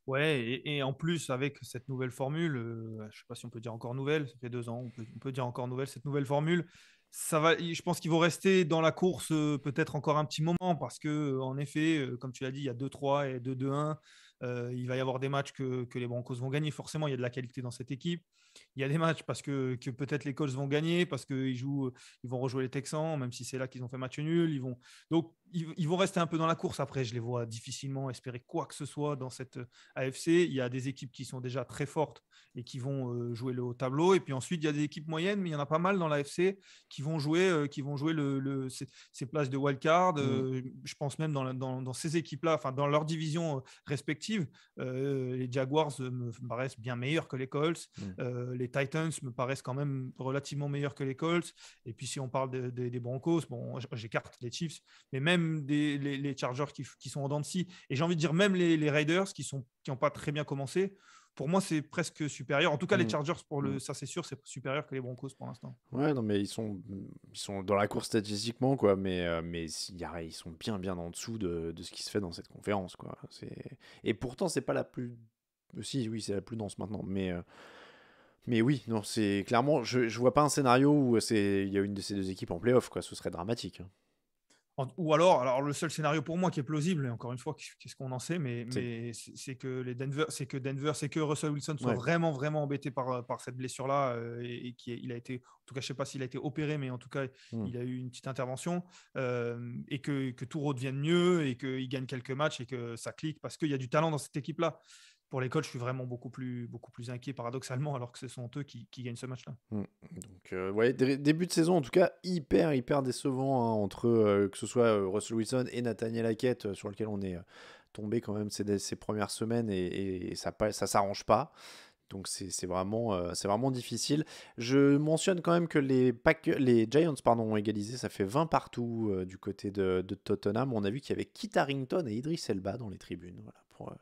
[SPEAKER 2] Ouais, et, en plus, avec cette nouvelle formule, euh, je ne sais pas si on peut dire encore nouvelle, ça fait deux ans, on peut, dire encore nouvelle, cette nouvelle formule, ça va, je pense qu'ils vont rester dans la course euh, peut-être encore un petit moment, parce que euh, en effet, comme tu l'as dit, il y a 2-3 et 2-2-1, il va y avoir des matchs que, que, les Broncos vont gagner, forcément, il y a de la qualité dans cette équipe il y a des matchs parce que, peut-être les Colts vont gagner, parce qu'ils jouent, euh, ils vont rejouer les Texans, même si c'est là qu'ils ont fait match nul. Ils vont... Donc, ils, vont rester un peu dans la course après. Je les vois difficilement espérer quoi que ce soit dans cette euh, AFC. Il y a des équipes qui sont déjà très fortes et qui vont euh, jouer le haut tableau. Et puis ensuite, il y a des équipes moyennes, mais il y en a pas mal dans l'AFC qui vont jouer, euh, qui vont jouer le, ces, places de wildcard. Mm. Je pense même dans, dans, ces équipes-là, enfin dans leur division respective, les Jaguars me paraissent bien meilleurs que les Colts. Mm. les Titans me paraissent quand même relativement meilleurs que les Colts. Et puis si on parle des Broncos, bon, j'écarte les Chiefs, mais même même des, les, Chargers qui, sont en dents de scie, et j'ai envie de dire même les, Raiders qui sont qui n'ont pas très bien commencé, pour moi, c'est presque supérieur. En tout cas, les mm. Chargers, pour le, mm. ça c'est sûr, c'est supérieur que les Broncos pour l'instant.
[SPEAKER 1] Ouais, non, mais ils sont, ils sont dans la course statistiquement, quoi. Mais, euh, mais mais y ils sont bien, bien en dessous de, de, ce qui se fait dans cette conférence, quoi. Et pourtant, c'est pas la plus. Si, oui, c'est la plus dense maintenant. Mais, euh, mais oui, non, c'est clairement. Je, vois pas un scénario où c'est il y a une de ces deux équipes en playoff, quoi. Ce serait dramatique. Hein.
[SPEAKER 2] Ou alors, alors le seul scénario pour moi qui est plausible, et encore une fois, qu'est-ce qu'on en sait, mais c'est que les Denver, c'est que Denver, c'est que Russell Wilson soit vraiment vraiment embêté par, euh, par cette blessure là euh, et, qu'il a été, en tout cas, je sais pas s'il a été opéré, mais en tout cas, mmh. il a eu une petite intervention euh, et que que tout redevienne mieux et qu'il gagne quelques matchs et que ça clique parce qu'il y a du talent dans cette équipe là pour les coachs, je suis vraiment beaucoup plus, beaucoup plus inquiet, paradoxalement, alors que ce sont eux qui, gagnent ce match-là.
[SPEAKER 1] Mmh. Donc, euh, début de saison, en tout cas, hyper, hyper décevant hein, entre euh, que ce soit euh, Russell Wilson et Nathaniel Hackett, euh, sur lequel on est tombé quand même ces, ces premières semaines et, et ça, ça s'arrange pas. Donc c'est vraiment, euh, vraiment difficile. Je mentionne quand même que les, les Giants pardon, ont égalisé, ça fait 20 partout euh, du côté de, Tottenham. On a vu qu'il y avait Kit Harrington et Idris Elba dans les tribunes. Voilà, euh,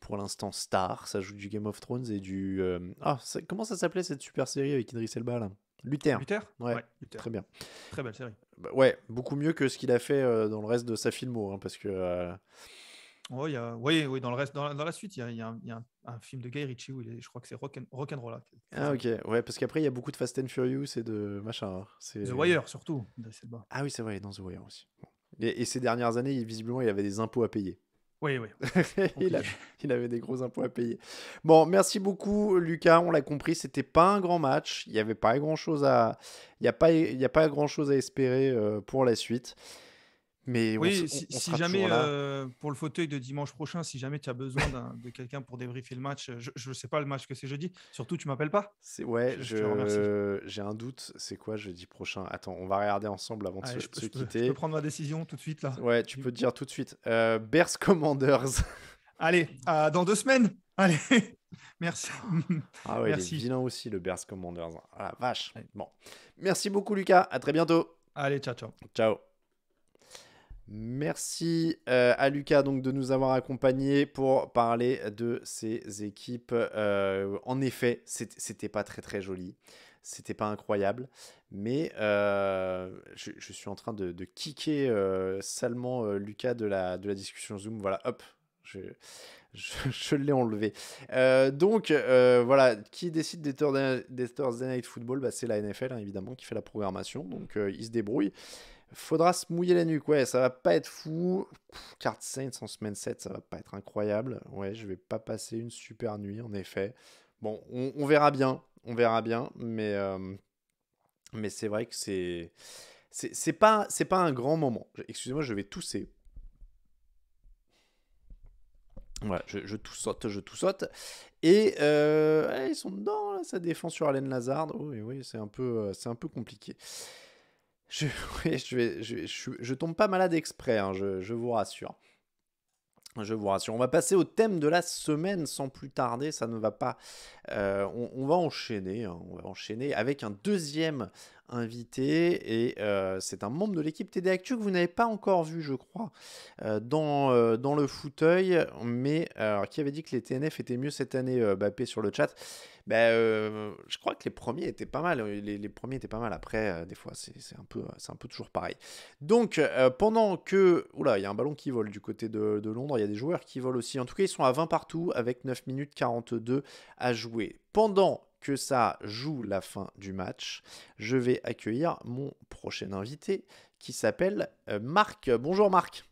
[SPEAKER 1] pour, l'instant star, ça joue du Game of Thrones et du... Ah, comment ça s'appelait cette super série avec Idris Elba Luther. Luther ouais, Très bien. Très belle série. Bah, ouais, beaucoup mieux que ce qu'il a fait dans le reste de sa filmo, hein, parce que...
[SPEAKER 2] Oui, dans le reste, dans la, suite, il y a, un, film de Guy Ritchie où je crois que c'est Rock'n'Roll. roll
[SPEAKER 1] ah ok, ouais, parce qu'après il y a beaucoup de Fast and Furious et de machin. Hein. The Wire surtout. Ah oui, c'est vrai, dans The Wire aussi. Et, ces dernières années, visiblement, il avait des impôts à payer. Oui, oui. il, avait des gros impôts à payer. Bon, merci beaucoup, Lucas. On l'a compris, c'était pas un grand match. Il n'y avait pas grand chose à, il y a pas, il y a pas grand chose à espérer euh, pour la suite. Mais oui, si, jamais
[SPEAKER 2] euh, pour le fauteuil de dimanche prochain, si jamais tu as besoin de quelqu'un pour débriefer le match, je ne sais pas le match que c'est jeudi. Surtout, tu m'appelles pas.
[SPEAKER 1] C'est ouais, je, j'ai un doute. C'est quoi jeudi prochain Attends, on va regarder ensemble avant de se, je, quitter. je peux prendre ma décision tout de suite là. Ouais, tu peux te dire tout de suite. Euh, Bears Commanders. Allez, dans deux semaines. Allez, merci. Ah ouais, merci. il vilain aussi le Bears Commanders. Ah vache. Bon, merci beaucoup Lucas. À très bientôt. Allez, ciao, ciao. Ciao. Merci euh, à Lucas donc, de nous avoir accompagnés pour parler de ces équipes. Euh, en effet, c'était pas très très joli, c'était pas incroyable, mais euh, je, suis en train de, de kicker salement Lucas de la, de la discussion Zoom. Voilà, hop, je, je, l'ai enlevé. donc, voilà, qui décide des Thursday, des Night Football bah, C'est la NFL, hein, évidemment, qui fait la programmation. Donc, il ils se débrouillent. Faudra se mouiller la nuque, ouais, ça va pas être fou. carte Saints en semaine 7, ça va pas être incroyable. Ouais, je vais pas passer une super nuit, en effet. Bon, on, verra bien, on verra bien, mais, euh, mais c'est vrai que c'est. C'est pas, pas un grand moment. Excusez-moi, je vais tousser. Voilà, je, je, je tout Et euh, ils sont dedans, là, ça défend sur Alain Lazard. Oh, oui, oui, c'est un, peu, euh, un peu compliqué. Je, oui, je, je, je, tombe pas malade exprès, hein, je, vous rassure. Je vous rassure. On va passer au thème de la semaine sans plus tarder. Ça ne va pas. Euh, on, va enchaîner. Hein, on va enchaîner avec un deuxième invité et euh, c'est un membre de l'équipe TD Actu que vous n'avez pas encore vu, je crois, euh, dans, euh, dans le fauteuil, mais qui avait dit que les TNF étaient mieux cette année, Bappé sur le chat. Bah, je crois que les premiers étaient pas mal. Les, les premiers étaient pas mal. Après, des fois, c'est un peu, un peu toujours pareil. Donc, pendant que, oula, il y a un ballon qui vole du côté de, de Londres. Il y a des joueurs qui volent aussi. En tout cas, ils sont à 20 partout avec 9 minutes 42 à jouer. Pendant que ça joue la fin du match, je vais accueillir mon prochain invité qui s'appelle euh, Marc. Bonjour Marc.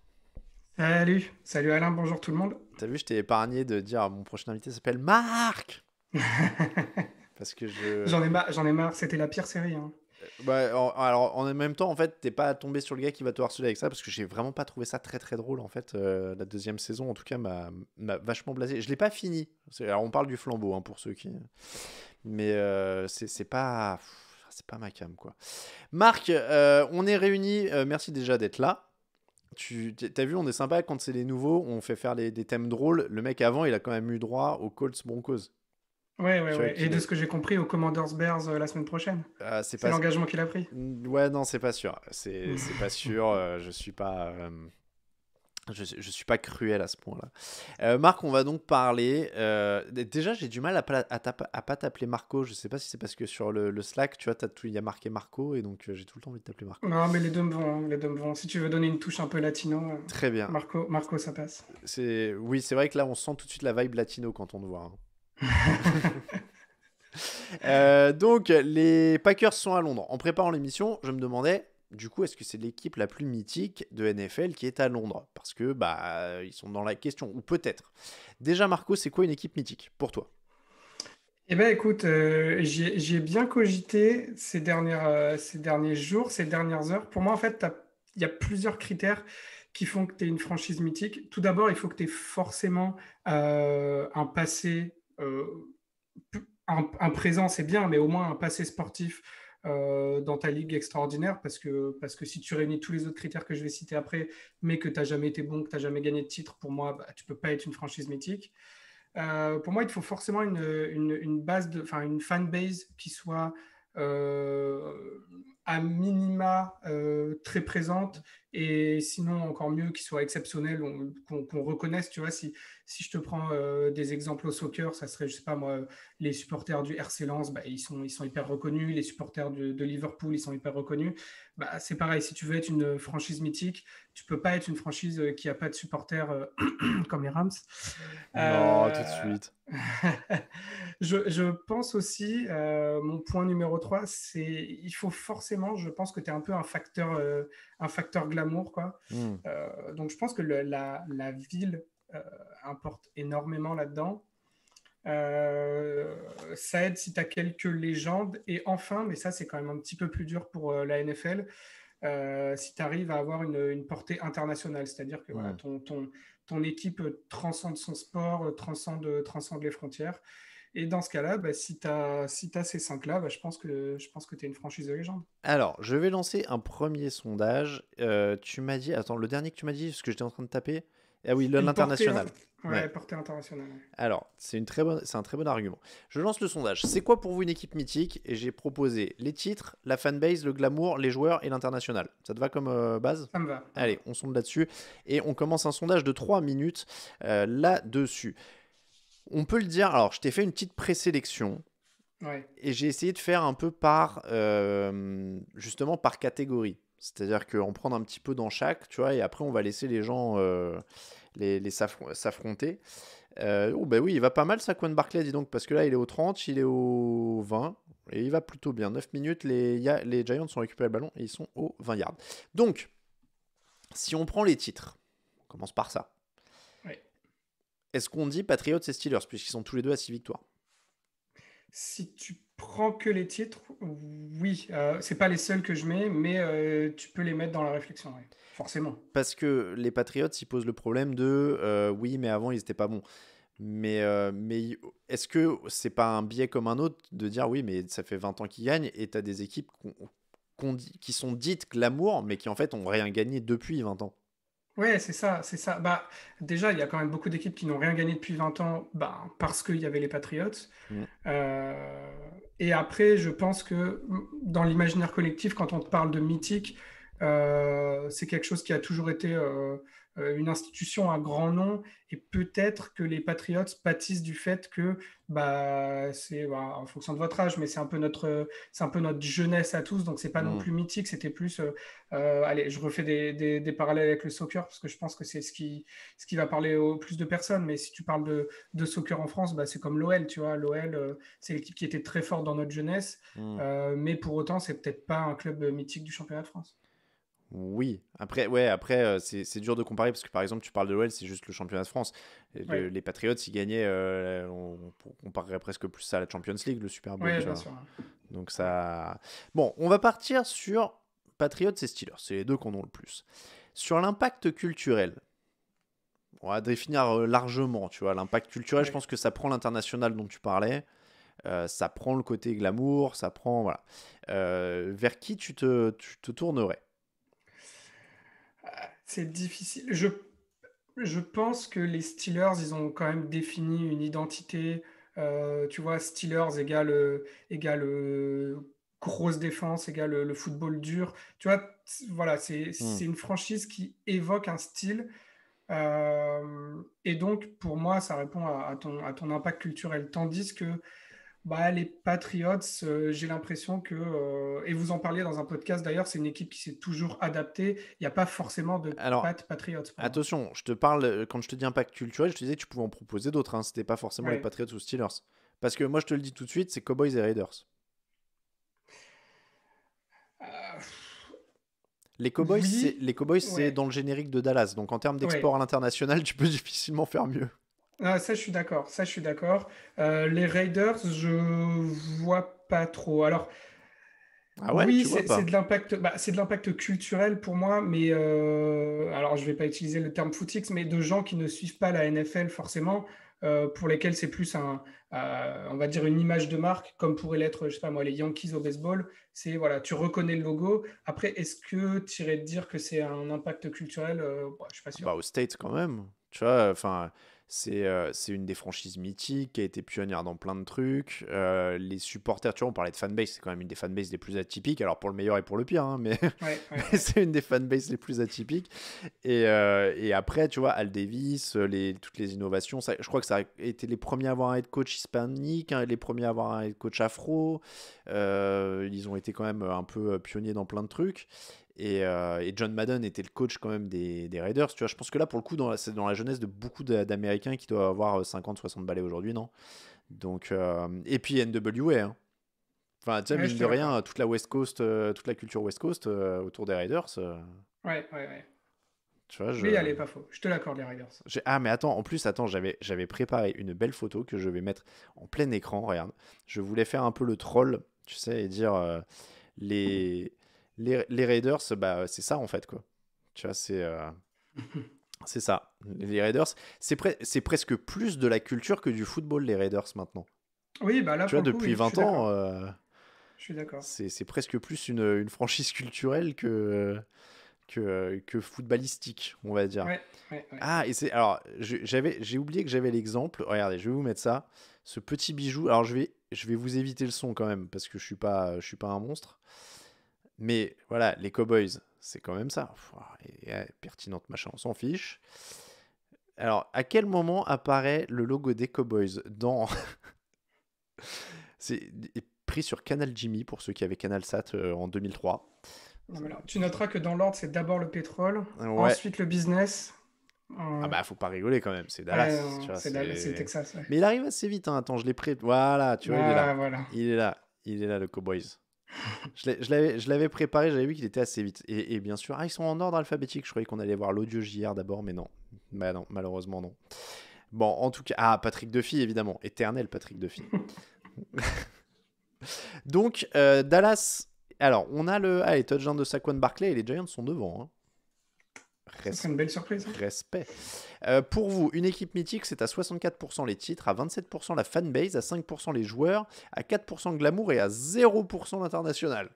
[SPEAKER 1] Salut, salut Alain, bonjour tout le monde. T'as vu, je t'ai épargné de dire mon prochain invité s'appelle Marc. Parce que je. J'en ai, marre, j'en
[SPEAKER 3] ai marre, c'était la pire série. Hein.
[SPEAKER 1] Euh, en, alors en même temps, en fait, t'es pas tombé sur le gars qui va te harceler avec ça parce que j'ai vraiment pas trouvé ça très très drôle en fait. Euh, la deuxième saison, en tout cas, m'a, vachement blasé. Je l'ai pas fini. alors on parle du flambeau hein, pour ceux qui. Mais euh, c'est pas. C'est pas ma cam, quoi. Marc, euh, on est réunis. Euh, merci déjà d'être là. Tu as vu, on est sympa quand c'est les nouveaux. On fait faire des thèmes drôles. Le mec avant, il a quand même eu droit au Colts Broncos.
[SPEAKER 3] Ouais, ouais, ouais. Et de ce que j'ai compris, au Commanders Bears euh, la semaine prochaine. Ah, c'est pas l'engagement qu'il a
[SPEAKER 1] pris. Ouais, non, c'est pas sûr. C'est pas sûr. je suis pas. Je ne suis pas cruel à ce point-là. Euh, Marc, on va donc parler. Euh, déjà, j'ai du mal à, ne à pas t'appeler Marco. Je ne sais pas si c'est parce que sur le, Slack, tu vois, il y a marqué Marco et donc euh, j'ai tout le temps envie de t'appeler Marco. Non,
[SPEAKER 3] mais les deux me vont. les Si tu veux donner une touche un peu latino. Très bien. Marco, Marco, ça passe.
[SPEAKER 1] C'est oui, c'est vrai que là, on sent tout de suite la vibe latino quand on te voit. Hein. donc, les Packers sont à Londres. En préparant l'émission, je me demandais du coup, est-ce que c'est l'équipe la plus mythique de NFL qui est à Londres Parce que bah euh, ils sont dans la question, ou peut-être. Déjà, Marco, c'est quoi une équipe mythique pour toi
[SPEAKER 3] Eh bien, écoute, euh, j'ai bien cogité ces, dernières, euh, ces derniers jours, ces dernières heures. Pour moi, en fait, il y a plusieurs critères qui font que tu es une franchise mythique. Tout d'abord, il faut que tu aies forcément un passé, un, un présent, c'est bien, mais au moins un passé sportif euh, dans ta ligue extraordinaire parce que, parce que si tu réunis tous les autres critères que je vais citer après, mais que tu n'as jamais été bon, que tu n'as jamais gagné de titre, pour moi, bah, tu ne peux pas être une franchise mythique. Euh, pour moi, il faut forcément une, une, base, enfin une fanbase qui soit euh, à minima euh, très présente et sinon encore mieux qu'ils soient exceptionnels, qu'on reconnaisse, tu vois, si, si je te prends euh, des exemples au soccer, ça serait, je sais pas moi, les supporters du RC Lens, bah, ils, sont, ils sont hyper reconnus, les supporters de, Liverpool, ils sont hyper reconnus, bah, c'est pareil, si tu veux être une franchise mythique, tu peux pas être une franchise euh, qui a pas de supporters comme les Rams. Non, tout de suite. je, je, pense aussi, mon point numéro 3, c'est il faut forcément je pense que tu es un peu un facteur, euh, un facteur glamour. Quoi. Hmm. Euh, donc je pense que la, ville euh, importe énormément là-dedans. ça aide si tu as quelques légendes. Et enfin, mais ça c'est quand même un petit peu plus dur pour la NFL, si tu arrives à avoir une, portée internationale, c'est-à-dire que ton, ton, équipe transcende son sport, transcende, transcende les frontières. Et dans ce cas-là, bah, si tu as, si as, ces cinq là bah, je pense que tu es une franchise de légende.
[SPEAKER 1] Alors, je vais lancer un premier sondage. Euh, tu m'as dit, attends, le dernier que tu m'as dit, ce que j'étais en train de taper, ah oui, l'international. Ouais, portée internationale. Alors, c'est un très bon argument. Je lance le sondage. C'est quoi pour vous une équipe mythique Et j'ai proposé les titres, la fanbase, le glamour, les joueurs et l'international. Ça te va comme euh, base Ça me va. Allez, on sonde là-dessus. Et on commence un sondage de 3 minutes euh, là-dessus. On peut le dire, alors je t'ai fait une petite présélection. Et j'ai essayé de faire un peu par, euh, justement, par catégorie. C'est-à-dire qu'on prend un petit peu dans chaque, tu vois, et après on va laisser les gens euh, les, s'affronter. Euh, oh, ben oui, il va pas mal ça, Saquon Barclay, dis donc, parce que là il est au 30, il est au 20, et il va plutôt bien. 9 minutes, les, les Giants sont récupérés le ballon et ils sont au 20 yards. Donc, si on prend les titres, on commence par ça. Est-ce qu'on dit Patriots et Steelers, puisqu'ils sont tous les deux à 6 victoires
[SPEAKER 3] Si tu prends que les titres, oui. Euh, c'est pas les seuls que je mets, mais euh, tu peux les mettre dans la réflexion, forcément.
[SPEAKER 1] Parce que les Patriots, ils posent le problème de euh, oui, mais avant, ils n'étaient pas bons. Mais, mais est-ce que c'est pas un biais comme un autre de dire oui, mais ça fait 20 ans qu'ils gagnent et tu as des équipes qui sont dites glamour, mais qui en fait ont rien gagné depuis 20 ans
[SPEAKER 3] oui, c'est ça, c'est ça. Bah, déjà, il y a quand même beaucoup d'équipes qui n'ont rien gagné depuis 20 ans bah, parce qu'il y avait les Patriots. Euh, et après, je pense que mm, dans l'imaginaire collectif, quand on parle de mythique, euh, c'est quelque chose qui a toujours été euh, euh, une institution à grand nom et peut-être que les patriotes pâtissent du fait que bah, c'est bah, en fonction de votre âge, mais c'est un peu notre c'est un peu notre jeunesse à tous, donc c'est pas non mm. plus mythique, c'était plus euh, euh, allez, je refais des, des, parallèles avec le soccer parce que je pense que c'est ce qui ce qui va parler au plus de personnes. Mais si tu parles de, de soccer en France, bah, c'est comme l'OL, tu vois, l'OL c'est l'équipe qui était très forte dans notre jeunesse, mm. mais pour autant c'est peut-être pas un club mythique du championnat de France.
[SPEAKER 1] Oui, après, ouais, après euh, c'est dur de comparer parce que par exemple, tu parles de l'OL, c'est juste le championnat de France. les Patriots, s'ils gagnaient, euh, on, comparerait presque plus ça à la Champions League, le Super Bowl. Donc ça. Bon, on va partir sur Patriots et Steelers, c'est les deux qu'on a le plus. Sur l'impact culturel, on va définir euh, largement, tu vois, l'impact culturel, je pense que ça prend l'international dont tu parlais. ça prend le côté glamour, ça prend. Voilà. vers qui tu te, tu te tournerais
[SPEAKER 3] c'est difficile. Je, je pense que les Steelers, ils ont quand même défini une identité. Euh, tu vois, Steelers égale, euh, égale euh, grosse défense, égale le football dur. Tu vois, voilà, hmm. c'est une franchise qui évoque un style. et donc, pour moi, ça répond à, à, ton, à ton impact culturel. Tandis que bah, les Patriots, euh, j'ai l'impression que, euh, et vous en parliez dans un podcast d'ailleurs, c'est une équipe qui s'est toujours adaptée. Il n'y a pas forcément de Alors, Patriots.
[SPEAKER 1] Attention, je te parle, euh, quand je te dis un impact culturel, je te disais que tu pouvais en proposer d'autres. Hein, c'était pas forcément les Patriots ou Steelers. Parce que moi, je te le dis tout de suite, c'est Cowboys et Raiders. Les Cowboys, c'est dans le générique de Dallas. Donc en termes d'export à l'international, tu peux difficilement faire mieux.
[SPEAKER 3] Ah, ça, je suis d'accord. Ça, je suis d'accord. Euh, les Raiders, je vois pas trop. Alors, ah ouais, oui, c'est de l'impact, bah, c'est de l'impact culturel pour moi, mais euh, alors je vais pas utiliser le terme footix, mais de gens qui ne suivent pas la NFL forcément, euh, pour lesquels c'est plus un, euh, on va dire une image de marque, comme pourrait l'être, je sais pas moi, les Yankees au baseball. C'est voilà, tu reconnais le logo. Après, est-ce que tu irais dire que c'est un impact culturel bah, Je
[SPEAKER 1] suis pas sûr. Bah, au States quand même, tu vois, enfin. Euh, c'est une des franchises mythiques qui a été pionnière dans plein de trucs. Euh, les supporters, tu vois, on parlait de fanbase, c'est quand même une des fanbases les plus atypiques. Alors pour le meilleur et pour le pire, hein, mais, c'est une des fanbases les plus atypiques. Et, euh, et, après, tu vois, Al Davis, les, toutes les innovations, ça, je crois que ça a été les premiers à avoir un head coach hispanique, hein, les premiers à avoir un head coach afro. ils ont été quand même un peu pionniers dans plein de trucs. Euh, et, John Madden était le coach quand même des, des, Raiders. Tu vois, je pense que là, pour le coup, c'est dans la jeunesse de beaucoup d'Américains qui doivent avoir 50-60 euh, balais aujourd'hui, non Donc, euh, Et puis NWA. Hein. Enfin, tu sais, mine de rien, toute la West Coast, toute la culture West Coast autour des Raiders. Ouais,
[SPEAKER 3] ouais, ouais.
[SPEAKER 1] Tu vois, je... Mais pas
[SPEAKER 3] faux. Je te l'accorde, les Raiders.
[SPEAKER 1] Ah, mais attends, en plus, attends, j'avais préparé une belle photo que je vais mettre en plein écran. Regarde, je voulais faire un peu le troll, tu sais, et dire les les, Raiders, bah, c'est ça en fait, quoi. Tu vois, c'est. Euh, c'est ça. Les Raiders, c'est presque plus de la culture que du football, les Raiders maintenant.
[SPEAKER 3] Oui, bah là, tu depuis 20 ans,
[SPEAKER 1] euh, je suis d'accord. C'est presque plus une, franchise culturelle que, que, footballistique, on va dire. Ah, et c'est. Alors, j'ai oublié que j'avais l'exemple. Regardez, je vais vous mettre ça. Ce petit bijou. Alors, je vais, je vais vous éviter le son quand même, parce que je ne suis, je suis pas un monstre. Mais voilà, les Cowboys, c'est quand même ça. Et, pertinente, machin, on s'en fiche. Alors, à quel moment apparaît le logo des Cowboys dans C'est pris sur Canal Jimmy pour ceux qui avaient Canal Sat euh, en 2003.
[SPEAKER 3] tu noteras que dans l'ordre, c'est d'abord le pétrole, ensuite le business. Ah bah
[SPEAKER 1] faut pas rigoler quand même, c'est Dallas. c'est Texas. Mais il arrive assez vite, hein, attends, je l'ai pris. Voilà, tu vois, il est là. Il est là, il est là le Cowboys. je l'avais préparé, j'avais vu qu'il était assez vite. Et, bien sûr, ah, ils sont en ordre alphabétique. Je croyais qu'on allait voir l'audio JR d'abord, mais non. Bah non, malheureusement non. Bon, en tout cas, ah, Patrick Duffy, évidemment. Éternel Patrick Duffy. Donc, euh, Dallas. Alors, on a le. Allez, touchdown de Saquon Barclay et les Giants sont devant. Hein. C'est une belle surprise. Hein. Respect. Euh, pour vous, une équipe mythique, c'est à 64% les titres, à 27% la fanbase, à 5% les joueurs, à 4% glamour et à 0% l'international.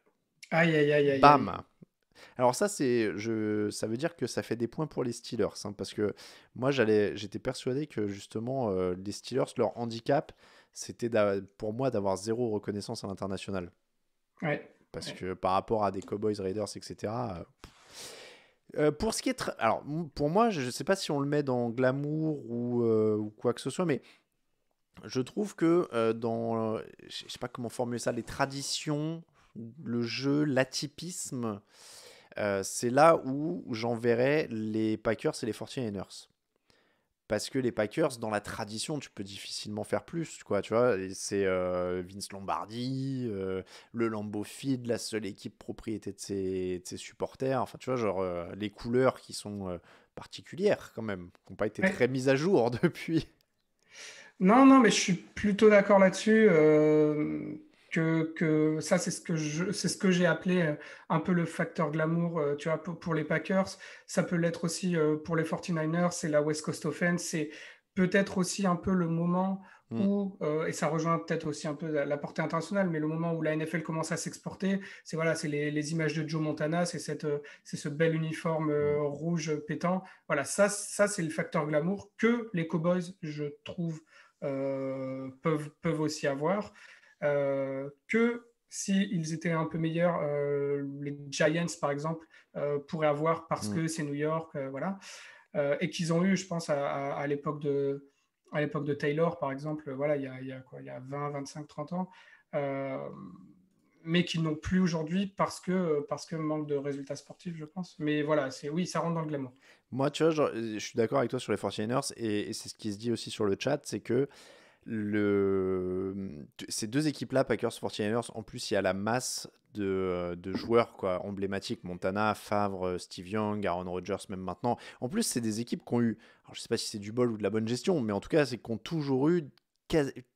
[SPEAKER 1] Aïe, aïe, aïe, aïe. Bam Alors ça, je, ça veut dire que ça fait des points pour les Steelers, hein, parce que moi, j'allais, j'étais persuadé que justement euh, les Steelers, leur handicap, c'était pour moi d'avoir zéro reconnaissance à l'international. Ouais. Parce que par rapport à des Cowboys, Raiders, etc. Euh, pour ce qui est. Alors, pour moi, je ne sais pas si on le met dans glamour ou, euh, quoi que ce soit, mais je trouve que euh, dans. je sais pas comment formuler ça, les traditions, le jeu, l'atypisme, c'est là où j'enverrais les Packers et les 49ers parce que les Packers, dans la tradition, tu peux difficilement faire plus, quoi, tu vois. C'est euh, Vince Lombardi, euh, le Lambeau Field, la seule équipe propriété de ses, supporters. Enfin, tu vois, genre, euh, les couleurs qui sont particulières, quand même, qui n'ont pas été très mises à jour depuis.
[SPEAKER 3] Non, non, mais je suis plutôt d'accord là-dessus que, ça, c'est ce que j'ai appelé euh, un peu le facteur glamour, euh, tu vois, pour, les Packers. Ça peut l'être aussi euh, pour les 49ers, c'est la West Coast Offense, c'est peut-être aussi un peu le moment mm. où, et ça rejoint peut-être aussi un peu la, portée internationale, mais le moment où la NFL commence à s'exporter, c'est voilà, c'est les, images de Joe Montana, c'est c'est ce bel uniforme mm. rouge pétant. Voilà, ça, ça c'est le facteur glamour que les Cowboys, je trouve, peuvent peuvent aussi avoir. Euh, que s'ils étaient un peu meilleurs, euh, les Giants, par exemple, euh, pourraient avoir parce mm. que c'est New York, voilà. et qu'ils ont eu, je pense, à, l'époque de à l'époque de Taylor, par exemple, voilà, il y a, quoi, il y a 20, 25, 30 ans, mais qu'ils n'ont plus aujourd'hui parce que, parce que manque de résultats sportifs, je pense. Mais voilà, c'est oui, ça rentre dans le glamour.
[SPEAKER 1] Moi, tu vois, je, suis d'accord avec toi sur les 49 et c'est ce qui se dit aussi sur le chat, c'est que le... Mmh, ces deux équipes-là, Packers 49ers, en plus, il y a la masse de, euh, joueurs quoi, emblématiques, Montana, Favre, euh, Steve Young, Aaron Rodgers même maintenant. En plus, c'est des équipes qui ont eu, Je je sais pas si c'est du bol ou de la bonne gestion, mais en tout cas, c'est qu'on ont toujours eu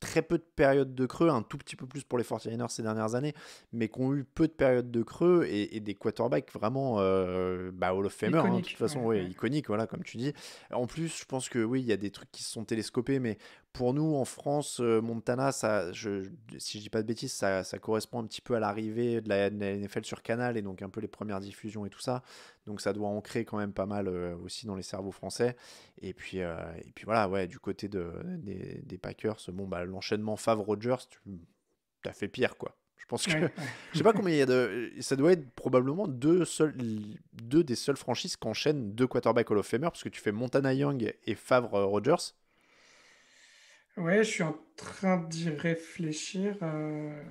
[SPEAKER 1] très peu de périodes de creux, un tout petit peu plus pour les 49ers ces dernières années, mais qui ont eu peu de périodes de creux et, des quarterbacks vraiment euh, bah, Hall of Famer, hein, de toute façon, ouais, iconique, voilà, comme tu dis. En plus, je pense que oui, il y a des trucs qui se sont télescopés, mais pour nous, en France, euh, Montana, ça, je, si je dis pas de bêtises, ça, correspond un petit peu à l'arrivée de, la, NFL sur Canal et donc un peu les premières diffusions et tout ça. Donc ça doit ancrer quand même pas mal euh, aussi dans les cerveaux français. Et puis, euh, et puis voilà, ouais, du côté de, des, Packers, bon, bah, l'enchaînement Favre-Rogers, tu as fait pire, quoi. Je pense que. je sais pas combien il y a de. Ça doit être probablement deux, deux des seules franchises qui enchaînent deux quarterbacks Hall of Famer, parce que tu fais Montana Young et Favre-Rogers
[SPEAKER 3] Ouais, je suis en train d'y réfléchir. Euh,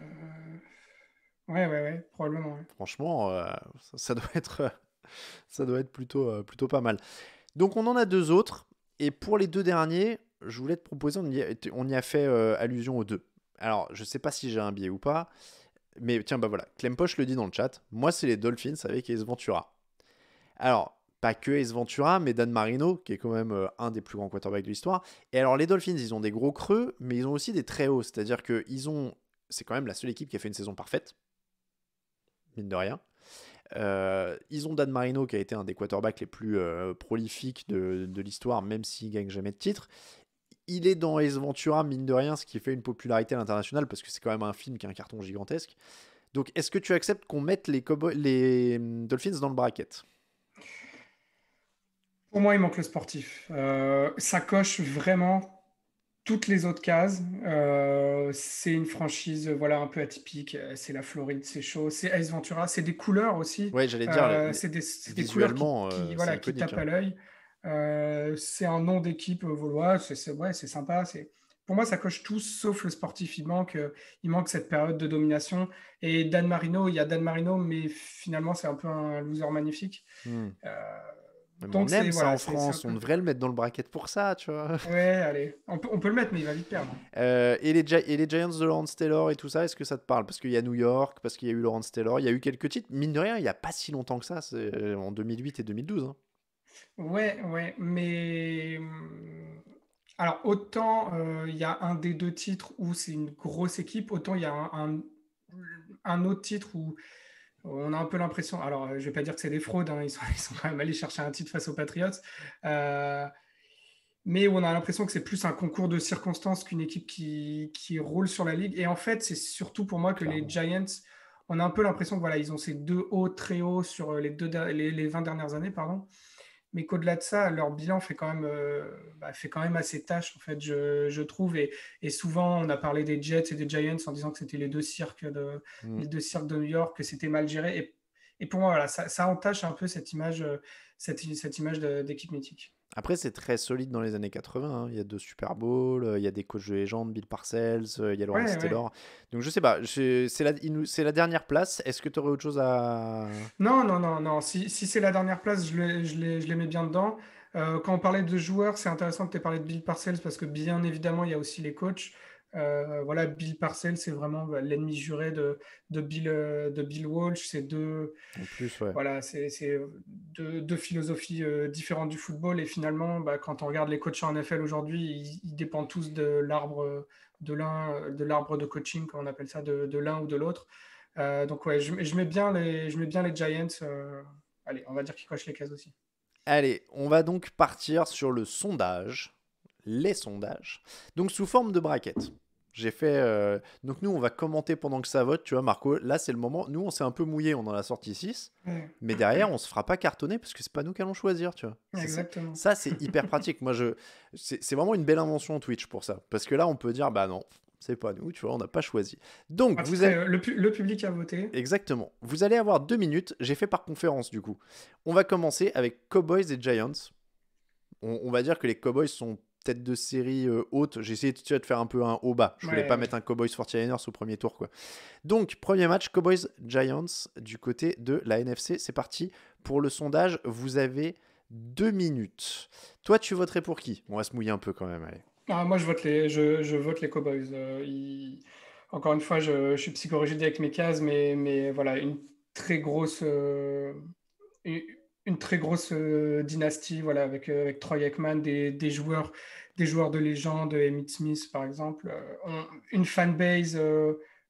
[SPEAKER 3] ouais, ouais, ouais, probablement.
[SPEAKER 1] Franchement, euh, ça, doit être, euh, ça doit être plutôt, plutôt pas mal. Donc, on en a deux autres. Et pour les deux derniers, je voulais te proposer, on y a, fait allusion aux deux. Alors, je ne sais pas si j'ai un biais ou pas. Mais tiens, bah voilà, Clempoche le dit dans le chat. Moi, c'est les Dolphins avec Ace Ventura. Alors, pas que Ace Ventura, mais Dan Marino, qui est quand même euh, un des plus grands quarterbacks de l'histoire. Et alors, les Dolphins, ils ont des gros creux, mais ils ont aussi des très hauts. C'est-à-dire que ils ont. C'est quand même la seule équipe qui a fait une saison parfaite, mine de rien. Euh, ils ont Dan Marino qui a été un des quarterbacks les plus euh, prolifiques de, l'histoire, même s'il gagne jamais de titre. Il est dans Ace Ventura, mine de rien, ce qui fait une popularité à l'international, parce que c'est quand même un film qui a un carton gigantesque. Donc, est-ce que tu acceptes qu'on mette les, les hum, Dolphins dans le bracket
[SPEAKER 3] pour moi, il manque le sportif. Euh, ça coche vraiment toutes les autres cases. Euh, c'est une franchise voilà, un peu atypique. Euh, c'est la Floride, c'est chaud. C'est Ace Ventura, c'est des couleurs aussi. Oui, j'allais dire. c'est des, couleurs qui, voilà, qui tapent hein. à l'œil. c'est un nom d'équipe vaulois. c'est ouais, sympa. Pour moi, ça coche tout sauf le sportif. Il manque, il manque cette période de domination. Et Dan Marino, il y a Dan Marino, mais finalement, c'est un peu un loser magnifique.
[SPEAKER 1] Hmm on aime ça en France, on devrait le mettre dans le bracket pour ça, tu vois. Ouais,
[SPEAKER 3] allez, on peut, le mettre, mais il va vite perdre.
[SPEAKER 1] Euh, et, les Giants de Lawrence Taylor et tout ça, est-ce que ça te parle Parce qu'il y a New York, parce qu'il y a eu Lawrence Taylor, il y a eu quelques titres, mine de rien, il n'y a pas si longtemps que ça, c'est euh, en 2008 et 2012. Hein.
[SPEAKER 3] Ouais, ouais, mais. Alors, autant euh, il y a un des deux titres où c'est une grosse équipe, autant il y a un, un, autre titre où on a un peu l'impression, alors euh, je ne vais pas dire que c'est des fraudes, hein, ils, sont, quand même allés chercher un titre face aux Patriots, euh, mais on a l'impression que c'est plus un concours de circonstances qu'une équipe qui, roule sur la ligue. Et en fait, c'est surtout pour moi que les Giants, on a un peu l'impression qu'ils voilà, ils ont ces deux hauts très hauts sur les, deux, les 20 dernières années, pardon mais qu'au-delà de ça, leur bilan fait quand même, euh, bah, fait quand même assez tâche, en fait, je, trouve. Et, souvent, on a parlé des Jets et des Giants en disant que c'était les deux cirques de, mm. deux cirques de New York, que c'était mal géré. Et, pour moi, voilà, ça, entache un peu cette image, euh, cette image d'équipe mythique.
[SPEAKER 1] Après, c'est très solide dans les années 80. Hein. Il y a deux Super Bowl, euh, il y a des coachs de légende, Bill Parcells, euh, il y a Laurence Taylor. Donc, je sais pas, c'est la, dernière place. Est-ce que tu aurais autre chose à.
[SPEAKER 3] Non, non, non, non. Si, c'est la dernière place, je les mets bien dedans. Euh, quand on parlait de joueurs, c'est intéressant que tu aies parlé de Bill Parcells parce que, bien évidemment, il y a aussi les coachs. Euh, voilà, Bill Parcell c'est vraiment bah, l'ennemi juré de, de, Bill, euh, Walsh. C'est deux, voilà, c'est, deux, philosophies euh, différentes du football. Et finalement, bah, quand on regarde les coachs en NFL aujourd'hui, ils, dépendent tous de l'arbre de l'un, de l'arbre de coaching, comme on appelle ça, de, l'un ou de l'autre. donc ouais, je, mets bien les, je mets bien les Giants. allez, on va dire qu'ils cochent les cases
[SPEAKER 1] aussi. Allez, on va donc partir sur le sondage les sondages, donc sous forme de braquettes. J'ai fait. Euh, donc, nous, on va commenter pendant que ça vote. Tu vois, Marco, là, c'est le moment. Nous, on s'est un peu mouillé. On en a sorti 6. Mais derrière, on se fera pas cartonner parce que c'est pas nous qui allons choisir. Tu vois. Exactement. Ça, c'est hyper pratique. Moi, je. C'est vraiment une belle invention Twitch pour ça. Parce que là, on peut dire, bah non, c'est pas nous. Tu vois, on n'a pas choisi. Donc, vous le, public a voté. Exactement. Vous allez avoir deux minutes. J'ai fait par conférence, du coup. On va commencer avec Cowboys et Giants. on va dire que les Cowboys sont tête de série euh, haute, j'ai essayé de suite de faire un peu un haut bas. Je voulais pas mettre un Cowboys 49ers au premier tour. quoi. Donc, premier match, Cowboys Giants du côté de la NFC. C'est parti pour le sondage. Vous avez deux minutes. Toi, tu voterais pour qui On va se mouiller un peu quand même. Allez.
[SPEAKER 3] Ah, moi, je vote les, je, vote les Cowboys. Euh, encore une fois, je, suis psychorigide avec mes cases, mais, mais voilà, une très grosse. Euh, une très grosse euh, dynastie, voilà, avec, euh, Troy Ekman, des, joueurs, des joueurs de légende, Emmitt Smith par exemple, euh, une fanbase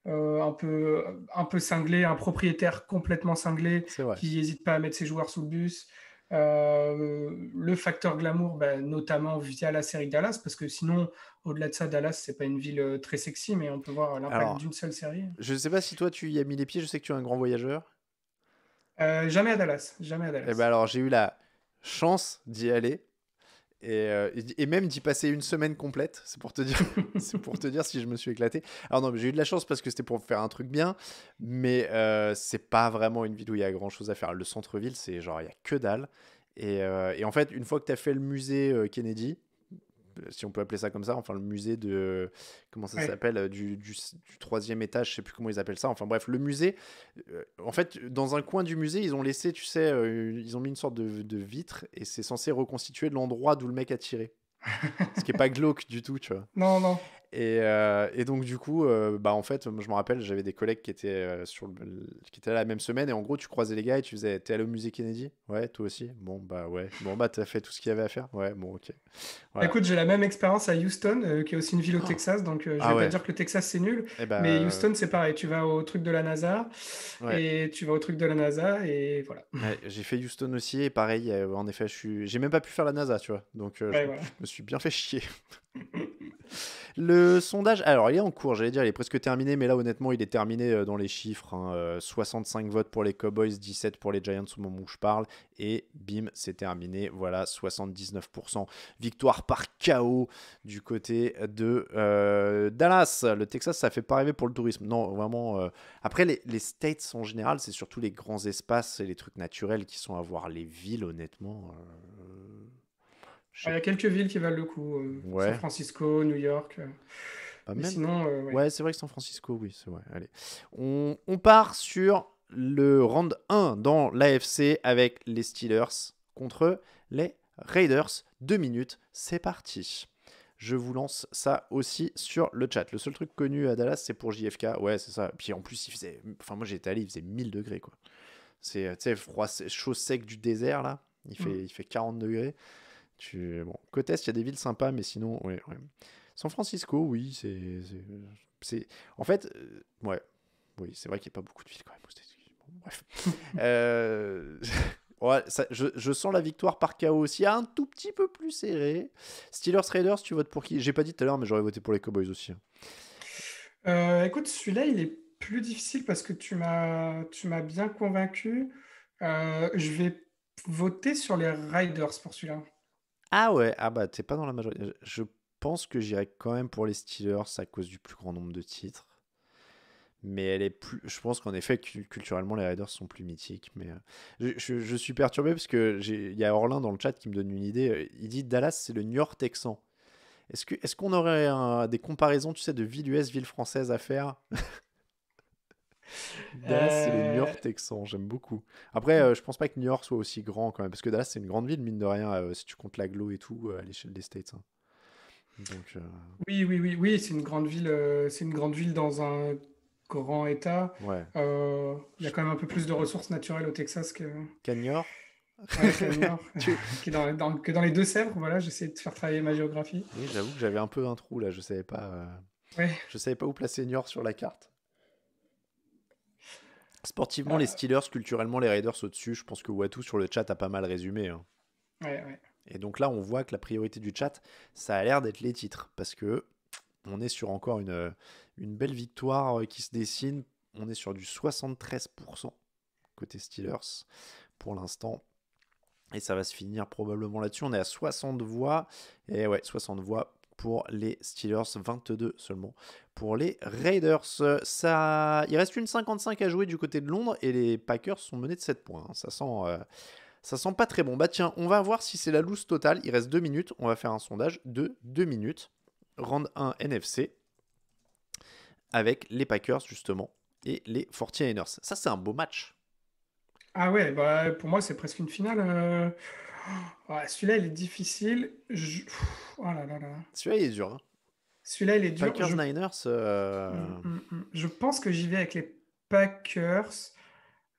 [SPEAKER 3] un, peu, un peu cinglée, un propriétaire complètement cinglé qui n'hésite pas à mettre ses joueurs sous le bus. le facteur glamour, bah, notamment via la série Dallas, parce que sinon, au-delà de ça, Dallas, c'est pas une ville très sexy, mais on peut voir l'impact d'une seule série.
[SPEAKER 1] Je sais pas si toi, tu y as mis les pieds. Je sais que tu es un grand voyageur.
[SPEAKER 3] Euh, jamais à Dallas. Jamais à eh Dallas. ben
[SPEAKER 1] alors, j'ai eu la chance d'y aller et, euh, et, même d'y passer une semaine complète. C'est pour te dire, pour te dire si je me suis éclaté. Alors non, mais j'ai eu de la chance parce que c'était pour faire un truc bien, mais euh, c'est pas vraiment une ville où il y a grand chose à faire. Le centre-ville, c'est genre il y a que dalle. Et, euh, et en fait, une fois que tu as fait le musée Kennedy, si on peut appeler ça comme ça, enfin le musée de, comment ça s'appelle, euh, du, troisième étage, je sais plus comment ils appellent ça, enfin bref, le musée, euh, en fait, dans un coin du musée, ils ont laissé, tu sais, euh, ils ont mis une sorte de, de vitre et c'est censé reconstituer l'endroit d'où le mec a tiré. Ce qui est pas glauque du tout, tu vois. Non, non. Euh, et, donc, du coup, euh, bah, en fait, je me rappelle, j'avais des collègues qui étaient, euh, sur qui étaient là la même semaine. Et en gros, tu croisais les gars et tu faisais T'es allé au musée Kennedy Ouais, toi aussi Bon, bah ouais. Bon, bah, t'as fait tout ce qu'il y avait à faire Ouais, bon, ok. Écoute, j'ai la
[SPEAKER 3] même expérience à Houston, qui est aussi une ville au oh. Texas. Donc, je ah vais pas dire que le Texas, c'est nul. Eh ben, mais Houston, c'est pareil. Tu vas au truc de la NASA et tu vas au truc de la NASA et voilà.
[SPEAKER 1] j'ai fait Houston aussi. Et pareil, en effet, j'ai suis... même pas pu faire la NASA, tu vois. Donc, je me suis bien fait chier. Le sondage, alors il est en cours, j'allais dire, il est presque terminé, mais là honnêtement, il est terminé euh, dans les chiffres. 65 hein, euh, votes pour les Cowboys, 17 pour les Giants au moment où je parle, et bim, c'est terminé. Voilà, 79% victoire par chaos du côté de euh, Dallas. Le Texas, ça fait pas rêver pour le tourisme. Non, vraiment. Après, les, States en général, c'est surtout les grands espaces et les trucs naturels qui sont à voir. Les villes, honnêtement.
[SPEAKER 3] Ah, il y a quelques villes qui valent le coup. Euh, San Francisco, New York. Euh. sinon, euh, ouais,
[SPEAKER 1] c'est vrai que San Francisco, oui, c'est vrai. Allez. On, on, part sur le round 1 dans l'AFC avec les Steelers contre les Raiders. Deux minutes, c'est parti. Je vous lance ça aussi sur le chat. Le seul truc connu à Dallas, c'est pour JFK. Ouais, c'est ça. Puis en plus, il faisait. Enfin, moi j'étais allé, il faisait 1000 degrés, quoi. C'est, tu sais, froid, chaud sec du désert, là. Il mm. fait, il fait 40 degrés. Tu... Bon, côté est, il y a des villes sympas, mais sinon, ouais, San Francisco, oui, c'est. En fait, euh, ouais. Oui, c'est vrai qu'il n'y a pas beaucoup de villes quand même. bref. Euh, ouais, je, je, sens la victoire par KO aussi, un tout petit peu plus serré. Steelers Raiders, tu votes pour qui J'ai pas dit tout à l'heure, mais j'aurais voté pour les Cowboys aussi.
[SPEAKER 3] Euh, écoute, celui-là, il est plus difficile parce que tu m'as, tu m'as bien convaincu. je vais voter sur les Riders pour celui-là.
[SPEAKER 1] Ah ouais, ah bah t'es pas dans la majorité. Je pense que j'irai quand même pour les Steelers à cause du plus grand nombre de titres. Mais elle est plus. Je pense qu'en effet, culturellement, les Raiders sont plus mythiques. Mais euh, je, suis perturbé parce que il y a Orlin dans le chat qui me donne une idée. Euh, il dit Dallas, c'est le New York Texan. Est-ce qu'on est qu'on aurait des comparaisons, tu sais, de ville US, ville française à faire
[SPEAKER 2] Dallas, c'est les euh, New York
[SPEAKER 1] Texans, j'aime beaucoup. Après, euh, je pense pas que New York soit aussi grand quand même, parce que Dallas, c'est une grande ville, mine de rien, euh, si tu comptes l'aglo et tout, à l'échelle des States. Hein.
[SPEAKER 3] Oui, oui, oui, oui, c'est une grande ville. c'est une grande ville dans un grand état. Il ouais. y a quand même un peu plus de ressources naturelles au Texas que. Qu'à New York. que, dans, les deux Sèvres, voilà, j'essaie de faire travailler ma géographie.
[SPEAKER 1] Oui, j'avoue que j'avais un peu un trou là, je savais pas. Je savais pas où placer New York sur la carte. Sportivement, les euh. Steelers, culturellement, les Raiders au-dessus. Je pense que Watou sur le chat a pas mal résumé. Hein. Et donc là, on voit que la priorité du chat, ça a l'air d'être les titres. Parce que on est sur encore une, euh, une belle victoire euh, qui se dessine. On est sur du 73% côté Steelers pour l'instant. Et ça va se finir probablement là-dessus. On est à 60 voix. Et ouais, 60 voix pour les Steelers, 22 seulement pour les Raiders. Ça, il reste une 55 à jouer du côté de Londres et les Packers sont menés de 7 points. Hein. Ça sent, euh, ça sent pas très bon. Bah tiens, on va voir si c'est la loose totale. Il reste 2 minutes. On va faire un sondage de 2 minutes. Round 1 NFC avec les Packers justement et les 49ers. Ça, c'est un beau match.
[SPEAKER 3] Ah ouais, bah, pour moi, c'est presque une finale. Euh. Ouais, celui-là, il est difficile. Oh celui-là, il est
[SPEAKER 1] dur. Hein. Celui-là, il est dur. Packers Niners. Euh, mm,
[SPEAKER 3] mm, mm. Je pense que j'y vais avec les Packers.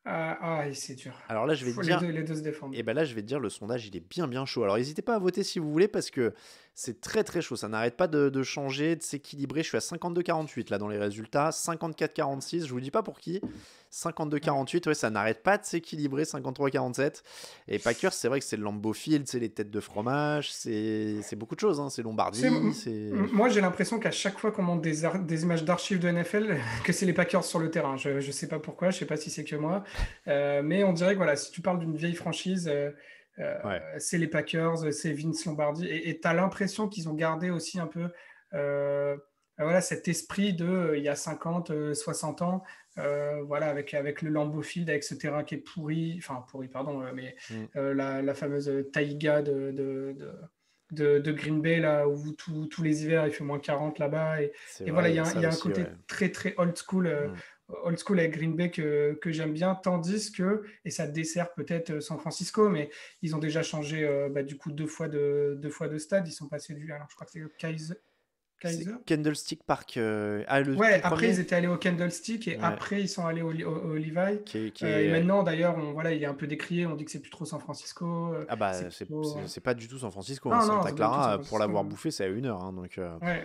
[SPEAKER 3] Euh, ah, c'est dur. Alors là, je vais Faut Les deux, se défendre
[SPEAKER 1] Et eh ben là, je vais dire, le sondage, il est bien, bien chaud. Alors, n'hésitez pas à voter si vous voulez, parce que c'est très très chaud, ça n'arrête pas de, changer, de s'équilibrer. Je suis à 52-48 là dans les résultats, 54-46, je vous dis pas pour qui. 52-48, ouais, ça n'arrête pas de s'équilibrer, 53-47. Et Packers, c'est vrai que c'est le Lambeau Field, c'est les têtes de fromage, c'est beaucoup de choses, hein. c'est Lombardie.
[SPEAKER 3] Moi, j'ai l'impression qu'à chaque fois qu'on monte des, images d'archives de NFL, que c'est les Packers sur le terrain. Je ne sais pas pourquoi, je ne sais pas si c'est que moi. Euh, mais on dirait que voilà, si tu parles d'une vieille franchise, euh, euh, c'est les Packers, c'est Vince Lombardi. Et tu as l'impression qu'ils ont gardé aussi un peu euh, voilà, cet esprit de euh, il y a 50, 60 ans, voilà, avec, avec le Lambeau Field, avec ce terrain qui est pourri, enfin pourri, pardon, mais mm. la, fameuse taïga de, de, Green Bay, là où tous les hivers il fait moins 40 là-bas. Et, voilà, il y a, un côté très très old school. Mm old school avec Green Bay que, j'aime bien, tandis que, et ça dessert peut-être euh, San Francisco, mais ils ont déjà changé euh, bah, du coup deux fois de, deux fois de stade. Ils sont passés du. Alors, je crois que c'est Kaiser. Kaiser
[SPEAKER 1] Candlestick Park. Euh, ah, ouais, après ils étaient
[SPEAKER 3] allés au Candlestick et après ils sont allés au, au, Levi. et maintenant d'ailleurs, voilà, il est un peu décrié, on dit que c'est plus trop San Francisco. Ah bah c'est pas du tout San Francisco. Hein, Santa Clara, pour l'avoir
[SPEAKER 1] bouffé, c'est à une heure. Hein, donc, ouais, ouais,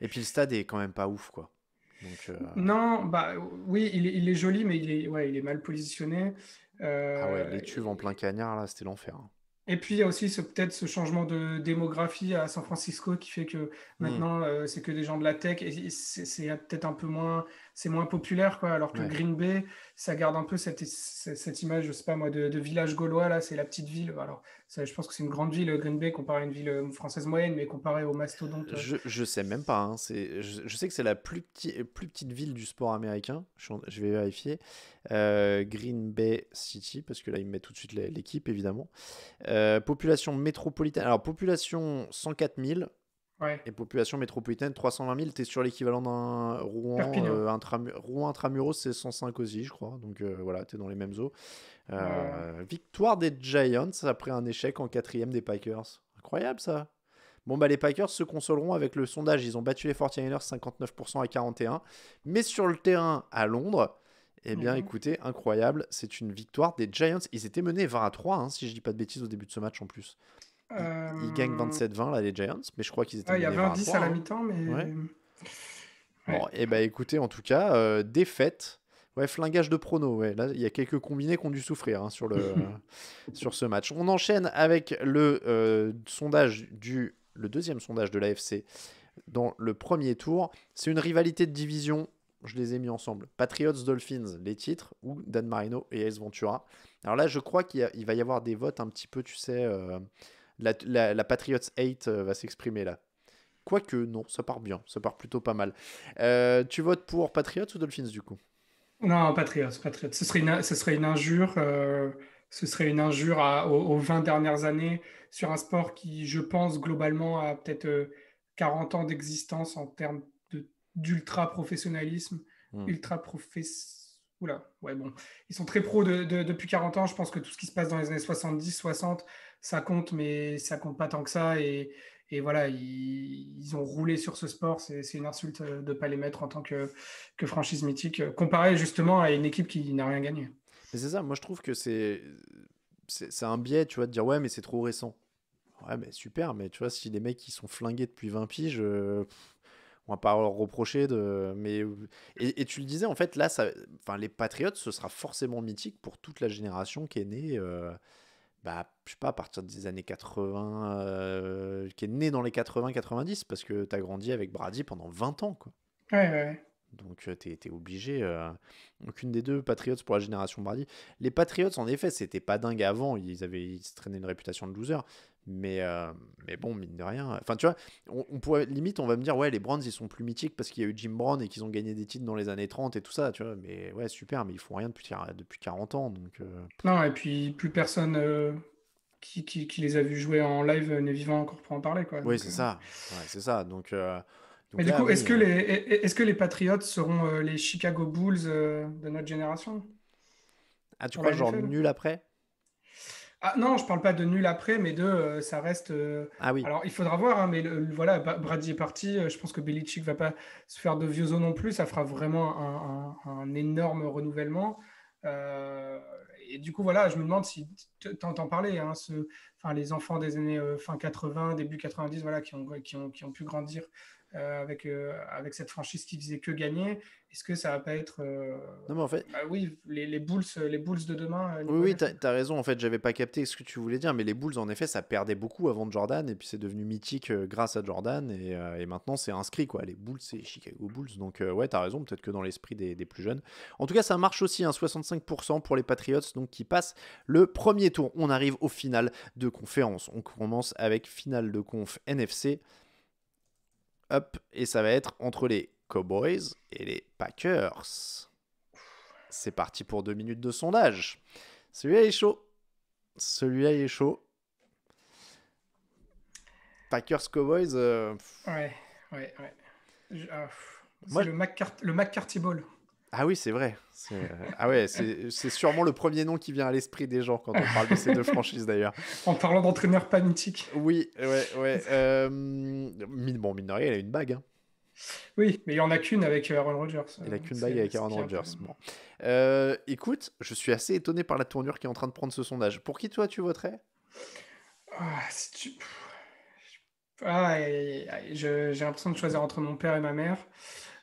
[SPEAKER 1] Et puis le stade est quand même pas ouf quoi. Euh,
[SPEAKER 3] non, bah oui, il est, joli, mais il est, ouais, il est mal positionné. Euh, ah ouais, les
[SPEAKER 1] tubes en plein cagnard, là, c'était l'enfer. Hein.
[SPEAKER 3] Et puis il y a aussi peut-être ce changement de démographie à San Francisco qui fait que hmm. maintenant euh, c'est que des gens de la tech et c'est peut-être un peu moins c'est moins populaire, quoi. Alors que Green Bay, ça garde un peu cette, image, je sais pas moi, de, village gaulois, là, c'est la petite ville. Alors, je pense que c'est une grande ville, Green Bay, comparée à une ville euh, française moyenne, mais comparée au mastodonte. Euh. Je,
[SPEAKER 1] je sais même pas, hein, je, sais que c'est la plus, plus petite ville du sport américain, je, vais vérifier. Euh, Green Bay City, parce que là, il met tout de suite l'équipe, évidemment. population métropolitaine, alors population 104 000. Et population métropolitaine, 320 000, T'es sur l'équivalent d'un Rouen, euh, intramuros, c'est 105 aussi, je crois. Donc euh, voilà, t'es dans les mêmes eaux. Euh, victoire des Giants après un échec en quatrième des Packers. Incroyable ça. Bon, bah les Packers se consoleront avec le sondage. Ils ont battu les 49ers 59% à 41. Mais sur le terrain à Londres, eh bien, mhm. écoutez, incroyable, c'est une victoire des Giants. Ils étaient menés 20 à 3, hein, si je dis pas de bêtises, au début de ce match en plus. Euh... Ils gagnent 27-20 euh, là les Giants, mais je crois qu'ils étaient. Il y a 20-10 à la hein. mi-temps, mais. Bon, et eh bah ben, écoutez, en tout cas, euh, défaite. Ouais, flingage de prono. Ouais. Là, il y a quelques combinés qui ont dû souffrir hein, sur, le, euh, sur ce match. On enchaîne avec le sondage du le deuxième sondage de l'AFC dans le premier tour. C'est une rivalité de division. Je les ai mis ensemble. Patriots, Dolphins, les titres, ou Dan Marino et Ace Ventura. Alors là, je crois qu'il va y avoir des votes un petit peu, tu sais, la, la, Patriots 8 euh, va s'exprimer là. Quoique, non, ça part bien, ça part plutôt pas mal. Euh, tu votes pour Patriots ou Dolphins du coup
[SPEAKER 3] Non, Patriots, Patriots. Ce serait une, ce serait une injure, euh, ce serait une injure aux, 20 dernières années sur un sport qui, je pense, globalement a peut-être 40 ans d'existence en termes d'ultra-professionnalisme. Hmm. ultra Oula, ouais, bon. Ils sont très pros de, depuis 40 ans. Je pense que tout ce qui se passe dans les années 70, 60 ça compte, mais ça compte pas tant que ça. Et, et voilà, ils, ont roulé sur ce sport. C'est, une insulte de ne pas les mettre en tant que, que franchise mythique, comparé justement
[SPEAKER 1] à une équipe qui n'a rien gagné. Mais c'est ça, moi je trouve que c'est, c'est, un biais, tu vois, de dire ouais, mais c'est trop récent. Ouais, mais super, mais tu vois, si les mecs qui sont flingués depuis 20 piges, euh, on va pas leur reprocher de. Mais, et, tu le disais, en fait, là, ça... enfin, les Patriotes, ce sera forcément mythique pour toute la génération qui est née. Euh, bah, je sais pas, à partir des années 80, euh, qui est né dans les 80-90, parce que tu as grandi avec Brady pendant 20 ans. Quoi. Donc euh, tu étais obligé. Euh, aucune des deux Patriots pour la génération Brady. Les Patriots, en effet, c'était pas dingue avant. Ils avaient traînaient une réputation de loser. Mais, euh, mais bon, mine de rien. Enfin, tu vois, on, pourrait, limite, on va me dire, ouais, les Browns ils sont plus mythiques parce qu'il y a eu Jim Brown et qu'ils ont gagné des titres dans les années 30 et tout ça, tu vois. Mais ouais, super, mais ils font rien depuis, depuis 40 ans. Donc, euh.
[SPEAKER 3] Non, et puis plus personne euh, qui, qui, les a vus jouer en live n'est vivant encore pour en parler, quoi. Oui, c'est ça.
[SPEAKER 1] c'est ça. Donc. mais du coup, est-ce que, les,
[SPEAKER 3] est que les Patriots seront les Chicago Bulls de notre
[SPEAKER 1] génération Ah, tu crois, genre nul après
[SPEAKER 3] ah, non, je ne parle pas de nul après, mais de euh, ça reste. Euh, ah oui. alors il faudra voir, hein, mais voilà, Brady est parti. Euh, je pense que Belichick va pas se faire de vieux os non plus. Ça fera vraiment un, énorme renouvellement. et du coup, voilà, je me demande si tu entends parler, hein, les enfants des années fin 80, début 90, voilà, qui ont pu grandir euh, avec, euh, avec cette franchise qui faisait que gagner. Est-ce que ça va pas être. Euh, non, mais en fait. Bah oui, les, Bulls, les Bulls de demain. oui, oui, t'as
[SPEAKER 1] as raison. En fait, j'avais pas capté ce que tu voulais dire, mais les Bulls, en effet, ça perdait beaucoup avant Jordan, et puis c'est devenu mythique grâce à Jordan, et, et maintenant c'est inscrit, quoi. Les Bulls, c'est Chicago Bulls. Donc, ouais, t'as raison. Peut-être que dans l'esprit des, des, plus jeunes. En tout cas, ça marche aussi, un hein. 65% pour les Patriots, donc qui passent le premier tour. On arrive au final de conférence. On commence avec finale de conf NFC et ça va être entre les Cowboys et les Packers. C'est parti pour deux minutes de sondage. Celui-là est chaud. Celui-là est chaud. Packers Cowboys. Euh,
[SPEAKER 3] ouais, ouais, ouais. Ah, le, mac le Ball.
[SPEAKER 1] Ah oui, c'est vrai. Euh, ah ouais, c'est sûrement le premier nom qui vient à l'esprit des gens quand on parle de ces deux franchises d'ailleurs. En parlant
[SPEAKER 3] d'entraîneur pas mythique. Oui,
[SPEAKER 1] ouais, ouais. Euh, bon, mine de il a une bague. Hein.
[SPEAKER 3] Oui, mais il n'y en a qu'une avec Aaron Rodgers. Il n'y a qu'une bague avec Aaron Rodgers.
[SPEAKER 1] Euh, écoute, je suis assez étonné par la tournure qui est en train de prendre ce sondage. Pour qui toi tu voterais
[SPEAKER 3] ah, J'ai l'impression de choisir entre mon père et ma mère.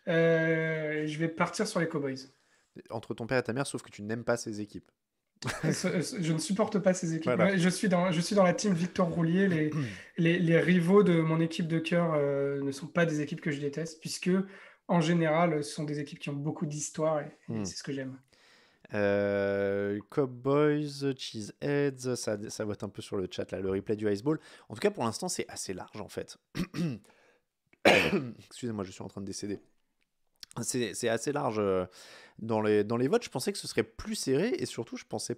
[SPEAKER 3] Euh, je vais partir sur les Cowboys.
[SPEAKER 1] Entre ton père et ta mère, sauf que tu n'aimes pas ces équipes.
[SPEAKER 3] Euh, euh, je ne supporte pas ces équipes. Je, suis dans, je suis dans la team Victor Roulier. Les, rivaux de mon équipe de cœur ne sont pas des équipes que je déteste, puisque en général, ce sont des équipes qui ont beaucoup d'histoire et, hmm. c'est ce que j'aime.
[SPEAKER 1] Euh, Cowboys, Cheeseheads, ça, ça être un peu sur le chat, là, le replay du Iceball. En tout cas, pour l'instant, c'est assez large en fait. Excusez-moi, je suis en train de décéder c'est assez large euh, dans les, votes. Je pensais que ce serait plus serré et surtout, je pensais.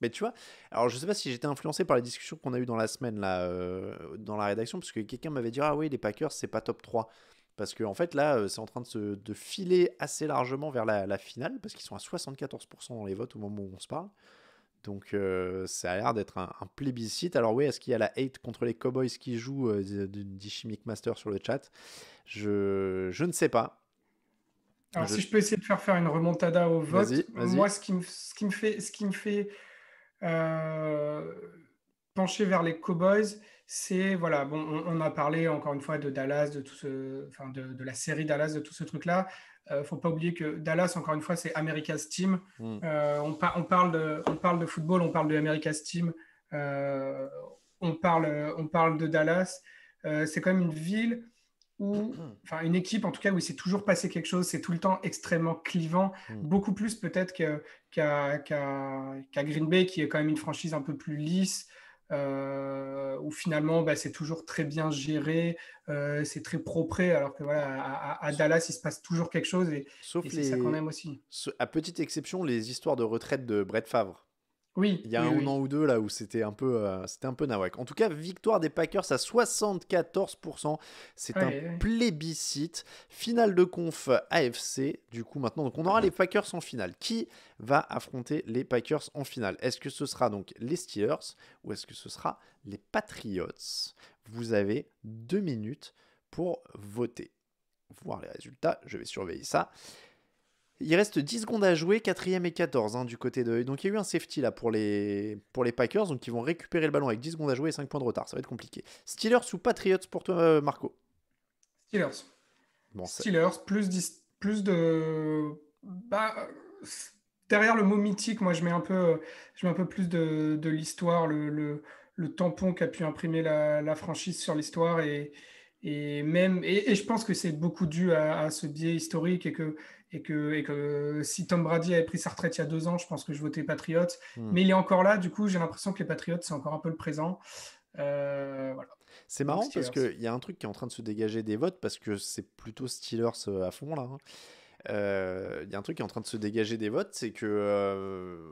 [SPEAKER 1] Mais tu vois, alors je sais pas si j'étais influencé par les discussions qu'on a eu dans la semaine, là, euh, dans la rédaction, parce que quelqu'un m'avait dit Ah oui, les Packers, c'est pas top 3. Parce qu'en en fait, là, euh, c'est en train de, se, filer assez largement vers la, finale, parce qu'ils sont à 74% dans les votes au moment où on se parle. Donc ça a l'air d'être un, plébiscite. Alors oui, est-ce qu'il y a la hate contre les Cowboys qui jouent, du dit Chimic Master sur le chat je ne sais pas. Alors, si je peux
[SPEAKER 3] essayer de faire faire une remontada au vote, moi, ce qui me, ce qui me fait, ce qui me fait euh, pencher vers les Cowboys, c'est, voilà, bon, on, a parlé encore une fois de Dallas, de, tout ce, enfin, de, de la série Dallas, de tout ce truc-là. Il euh, ne faut pas oublier que Dallas, encore une fois, c'est America's Team. Hmm. Euh, on, on, parle de, on parle de football, on parle de America's Team, on, parle, on parle de Dallas. c'est quand même une ville enfin une équipe en tout cas où il s'est toujours passé quelque chose, c'est tout le temps extrêmement clivant, mm. beaucoup plus peut-être qu'à Green Bay qui est quand même une franchise un peu plus lisse. Euh, où finalement bah, c'est toujours très bien géré, euh, c'est très propre, alors que voilà, à, Dallas il se passe toujours quelque chose et, Sauf ça qu'on aime aussi.
[SPEAKER 1] À petite exception, les histoires de retraite de Brett Favre. Oui. Il y a un an ou deux là où c'était un peu, euh, c'était un peu nawak. En tout cas, victoire des Packers à 74%. C'est un plébiscite. Finale de conf AFC. Du coup, maintenant, donc on aura les Packers en finale. Qui va affronter les Packers en finale Est-ce que ce sera donc les Steelers ou est-ce que ce sera les Patriots Vous avez deux minutes pour voter. Voir les résultats. Je vais surveiller ça. Il reste 10 secondes à jouer, 4ème et 14 hein, du côté de. Donc il y a eu un safety là pour les, pour les Packers, donc ils vont récupérer le ballon avec 10 secondes à jouer et 5 points de retard. Ça va être compliqué. Steelers ou Patriots pour toi, euh, Marco
[SPEAKER 3] Steelers. Steelers, plus, plus de. Bah, derrière le mot mythique, moi je mets un peu, je mets un peu plus de, de l'histoire, le, le, tampon qu'a pu imprimer la, franchise sur l'histoire et, et même et, je pense que c'est beaucoup dû à, à, ce biais historique et que et que, et que si Tom Brady avait pris sa retraite il y a deux ans, je pense que je votais patriote. Hmm. Mais il est encore là, du coup, j'ai l'impression que les patriotes, c'est encore un peu le présent. Euh, c'est marrant parce qu'il
[SPEAKER 1] y a un truc qui est en train de se dégager des votes parce que c'est plutôt Steelers euh, à fond là. Hein. Euh, il y a un truc qui est en train de se dégager des votes, c'est que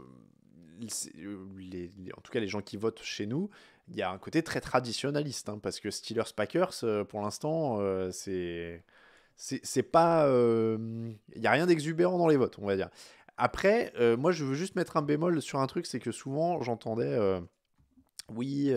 [SPEAKER 1] en tout cas les gens qui votent chez nous, il y a un côté très traditionnaliste hein, parce que Steelers Packers pour l'instant c'est c'est pas. Il n'y a rien d'exubérant dans les votes, on va dire. Après, moi, je veux juste mettre un bémol sur un truc, c'est que souvent, j'entendais. oui,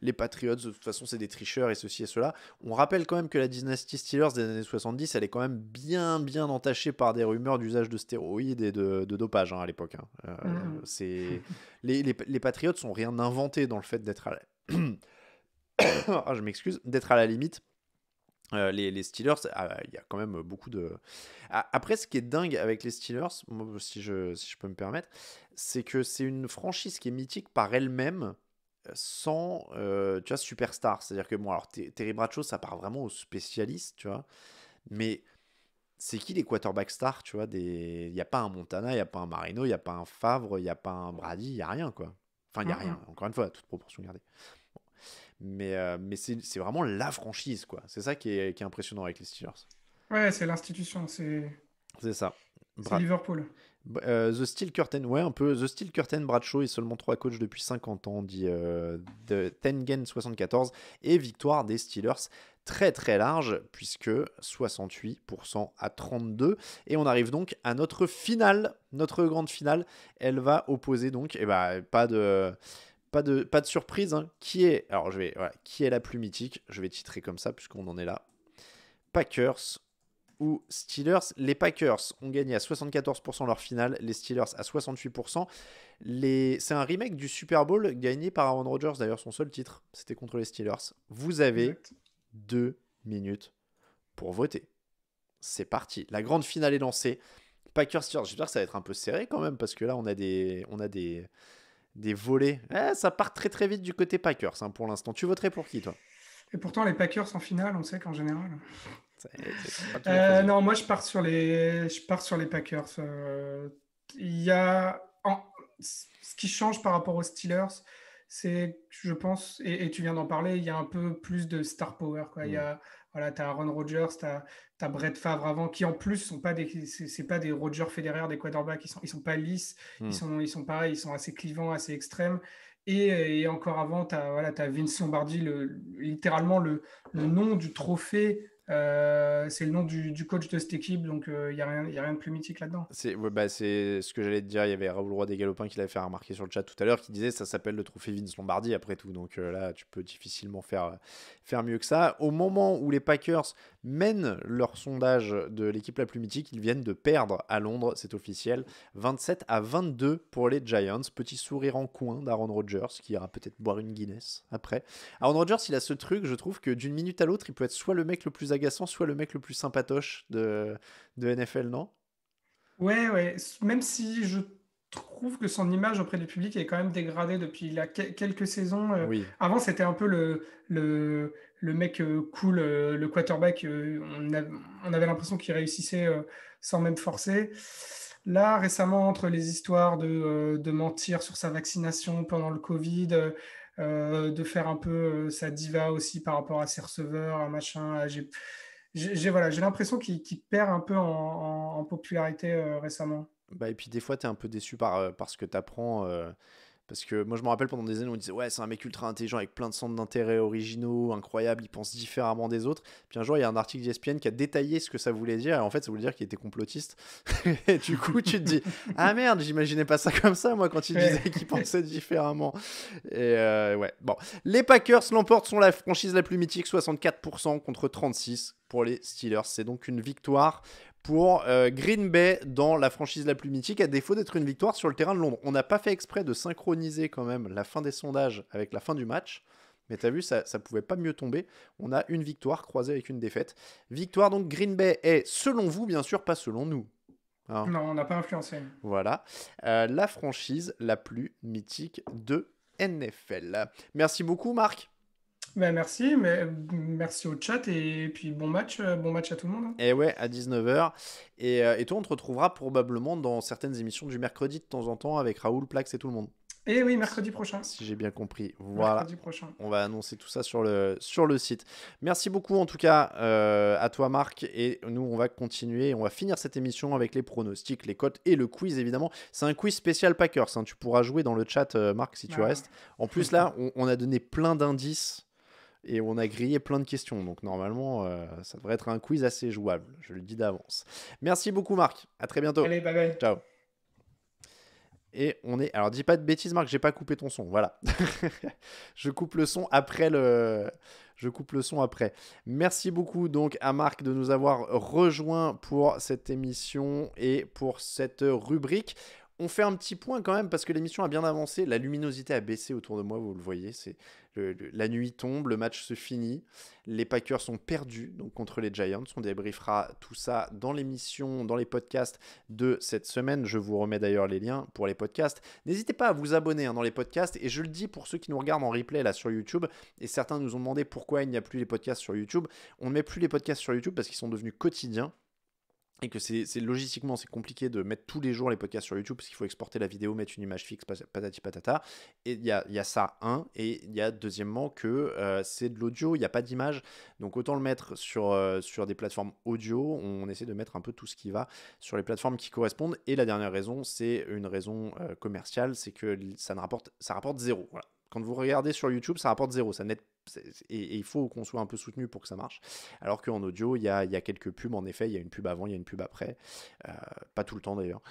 [SPEAKER 1] les Patriots, de toute façon, c'est des tricheurs et ceci et cela. On rappelle quand même que la dynasty Steelers des années 70, elle est quand même bien, bien entachée par des rumeurs d'usage de stéroïdes et de, dopage hein, à l'époque. Hein. Euh, mmh. C'est les, les, les Patriots sont rien inventé dans le fait d'être à ah, je m'excuse, d'être à la limite euh, les, Steelers, ah, il y a quand même beaucoup de. après, ce qui est dingue avec les Steelers, moi, si, je, si je peux me permettre, c'est que c'est une franchise qui est mythique par elle-même euh, sans euh, tu vois, superstar. C'est-à-dire que, bon, alors Terry Bradshaw, ça part vraiment aux spécialistes, tu vois. Mais c'est qui les Quarterback stars, tu vois des... Il n'y a pas un Montana, il n'y a pas un Marino, il n'y a pas un Favre, il n'y a pas un Brady, il n'y a rien, quoi. Enfin, il n'y a ah. rien, encore une fois, à toute proportion gardée. Mais, euh, mais c'est vraiment la franchise, quoi. C'est ça qui est, qui est, impressionnant avec les Steelers.
[SPEAKER 3] Ouais, c'est l'institution, c'est.
[SPEAKER 1] C'est ça. C'est Liverpool. Euh, the Steel Curtain, ouais, un peu. The Steel Curtain, Bradshaw est seulement trois coachs depuis 50 ans, dit euh, Tengen 74. Et victoire des Steelers très très large, puisque 68% à 32. Et on arrive donc à notre finale, notre grande finale. Elle va opposer donc, et eh ben, pas de pas de, surprise, hein. qui est, alors je vais, qui est la plus mythique Je vais titrer comme ça puisqu'on en est là. Packers ou Steelers. Les Packers ont gagné à 74% leur finale, les Steelers à 68%. C'est un remake du Super Bowl gagné par Aaron Rodgers, d'ailleurs son seul titre, c'était contre les Steelers. Vous avez deux minutes pour voter. C'est parti, la grande finale est lancée. Packers-Steelers, j'espère que ça va être un peu serré quand même, parce que là on a des... On a des des volets. Eh, ça part très très vite du côté Packers hein, pour l'instant. Tu voterais pour qui toi
[SPEAKER 3] Et pourtant les Packers en finale, on sait qu'en général. Euh, non, moi je pars sur les, je pars sur les Packers. Euh, il y a ce qui change par rapport aux Steelers, c'est, je pense, et, tu viens d'en parler, il y a un peu plus de star power. Quoi. Il y a mm. Voilà, tu as Aaron Rodgers, tu as, Brett Favre avant, qui en plus sont pas des, c'est pas des Rodgers fédéraires, des quarterbacks, ils sont, ils sont pas lisses, ils hmm. sont, ils sont pareils, ils sont assez clivants, assez extrêmes. Et, encore avant, tu as, voilà, as Vince Lombardi, le, littéralement le, nom du trophée euh, c'est le nom du, du, coach de cette équipe, donc il euh, n'y a, rien de plus mythique là-dedans.
[SPEAKER 1] Bah, c'est ce que j'allais te dire. Il y avait Raoul Roy des Galopins qui l'avait fait remarquer sur le chat tout à l'heure, qui disait ça s'appelle le trophée Vince Lombardi après tout. Donc euh, là, tu peux difficilement faire, faire mieux que ça. Au moment où les Packers mènent leur sondage de l'équipe la plus mythique. Ils viennent de perdre à Londres, c'est officiel, 27 à 22 pour les Giants. Petit sourire en coin d'Aaron Rodgers qui ira peut-être boire une Guinness après. Aaron Rodgers, il a ce truc, je trouve que d'une minute à l'autre, il peut être soit le mec le plus agaçant, soit le mec le plus sympatoche de, de NFL, non
[SPEAKER 3] Ouais, ouais. Même si je trouve que son image auprès du public est quand même dégradée depuis la, quelques saisons. Euh, avant, c'était un peu le, le, le mec euh, cool, euh, le quarterback, euh, on, avait l'impression qu'il réussissait sans même forcer. Là, récemment, entre les histoires de, de mentir sur sa vaccination pendant le Covid, de faire un peu sa diva aussi par rapport à ses receveurs, machin. J'ai voilà, l'impression qu'il perd un peu en, popularité récemment.
[SPEAKER 1] Bah, et puis des fois, tu es un peu déçu par, ce que tu apprends parce que moi, je me rappelle pendant des années, on disait, ouais, c'est un mec ultra intelligent avec plein de centres d'intérêt originaux, incroyables, il pense différemment des autres. Puis un jour, il y a un article d'ESPN qui a détaillé ce que ça voulait dire. Et en fait, ça voulait dire qu'il était complotiste. et du coup, tu te dis, ah merde, j'imaginais pas ça comme ça, moi, quand il disait qu'il pensait différemment. Et euh, ouais, bon. Les Packers l'emportent, sont la franchise la plus mythique, 64% contre 36 pour les Steelers. C'est donc une victoire pour euh, Green Bay dans la franchise la plus mythique, à défaut d'être une victoire sur le terrain de Londres. On n'a pas fait exprès de synchroniser quand même la fin des sondages avec la fin du match. Mais t'as vu, ça ne pouvait pas mieux tomber. On a une victoire croisée avec une défaite. Victoire donc Green Bay est, selon vous, bien sûr, pas selon nous. Hein. non,
[SPEAKER 3] on n'a pas influencé.
[SPEAKER 1] Voilà. Euh, la franchise la plus mythique de NFL. Merci beaucoup, Marc.
[SPEAKER 3] Bah, merci, mais mm, merci au chat et puis bon match, euh, bon match à tout le monde.
[SPEAKER 1] Et hein. eh ouais, à 19h. Euh, et, toi, on te retrouvera probablement dans certaines émissions du mercredi de temps en temps avec Raoul, Plax et tout le monde. Et eh oui, mercredi prochain. Si j'ai bien compris. Voilà. Mercredi prochain. On va annoncer tout ça sur le, sur le site. Merci beaucoup en tout cas euh, à toi Marc. Et nous, on va continuer. On va finir cette émission avec les pronostics, les cotes et le quiz évidemment. C'est un quiz spécial Packers. Hein. Tu pourras jouer dans le chat Marc si tu bah restes. En plus là, on a donné plein d'indices et on a grillé plein de questions. Donc normalement, euh, ça devrait être un quiz assez jouable, je le dis d'avance. Merci beaucoup Marc, à très bientôt. Allez, bye bye. Ciao. Et on est. Alors dis pas de bêtises Marc, j'ai pas coupé ton son. Voilà. je coupe le son après le. Je coupe le son après. Merci beaucoup donc à Marc de nous avoir rejoint pour cette émission et pour cette rubrique. On fait un petit point quand même parce que l'émission a bien avancé. La luminosité a baissé autour de moi, vous le voyez. C'est la nuit tombe, le match se finit, les Packers sont perdus donc contre les Giants. On débriefera tout ça dans l'émission, dans les podcasts de cette semaine. Je vous remets d'ailleurs les liens pour les podcasts. N'hésitez pas à vous abonner hein, dans les podcasts et je le dis pour ceux qui nous regardent en replay là sur YouTube et certains nous ont demandé pourquoi il n'y a plus les podcasts sur YouTube. On ne met plus les podcasts sur YouTube parce qu'ils sont devenus quotidiens et que c'est logistiquement c'est compliqué de mettre tous les jours les podcasts sur YouTube parce qu'il faut exporter la vidéo, mettre une image fixe, patati patata. Et il y a, y a, ça, un. Et il y a deuxièmement que euh, c'est de l'audio, il n'y a pas d'image. Donc autant le mettre sur, euh, sur des plateformes audio. On essaie de mettre un peu tout ce qui va sur les plateformes qui correspondent. Et la dernière raison, c'est une raison euh, commerciale, c'est que ça, ne rapporte, ça rapporte zéro. Voilà. Quand vous regardez sur YouTube, ça rapporte zéro. Ça et il faut qu'on soit un peu soutenu pour que ça marche. Alors qu'en audio, il y, a, quelques pubs, en effet, il y a une pub avant, il y a une pub après, euh, pas tout le temps d'ailleurs.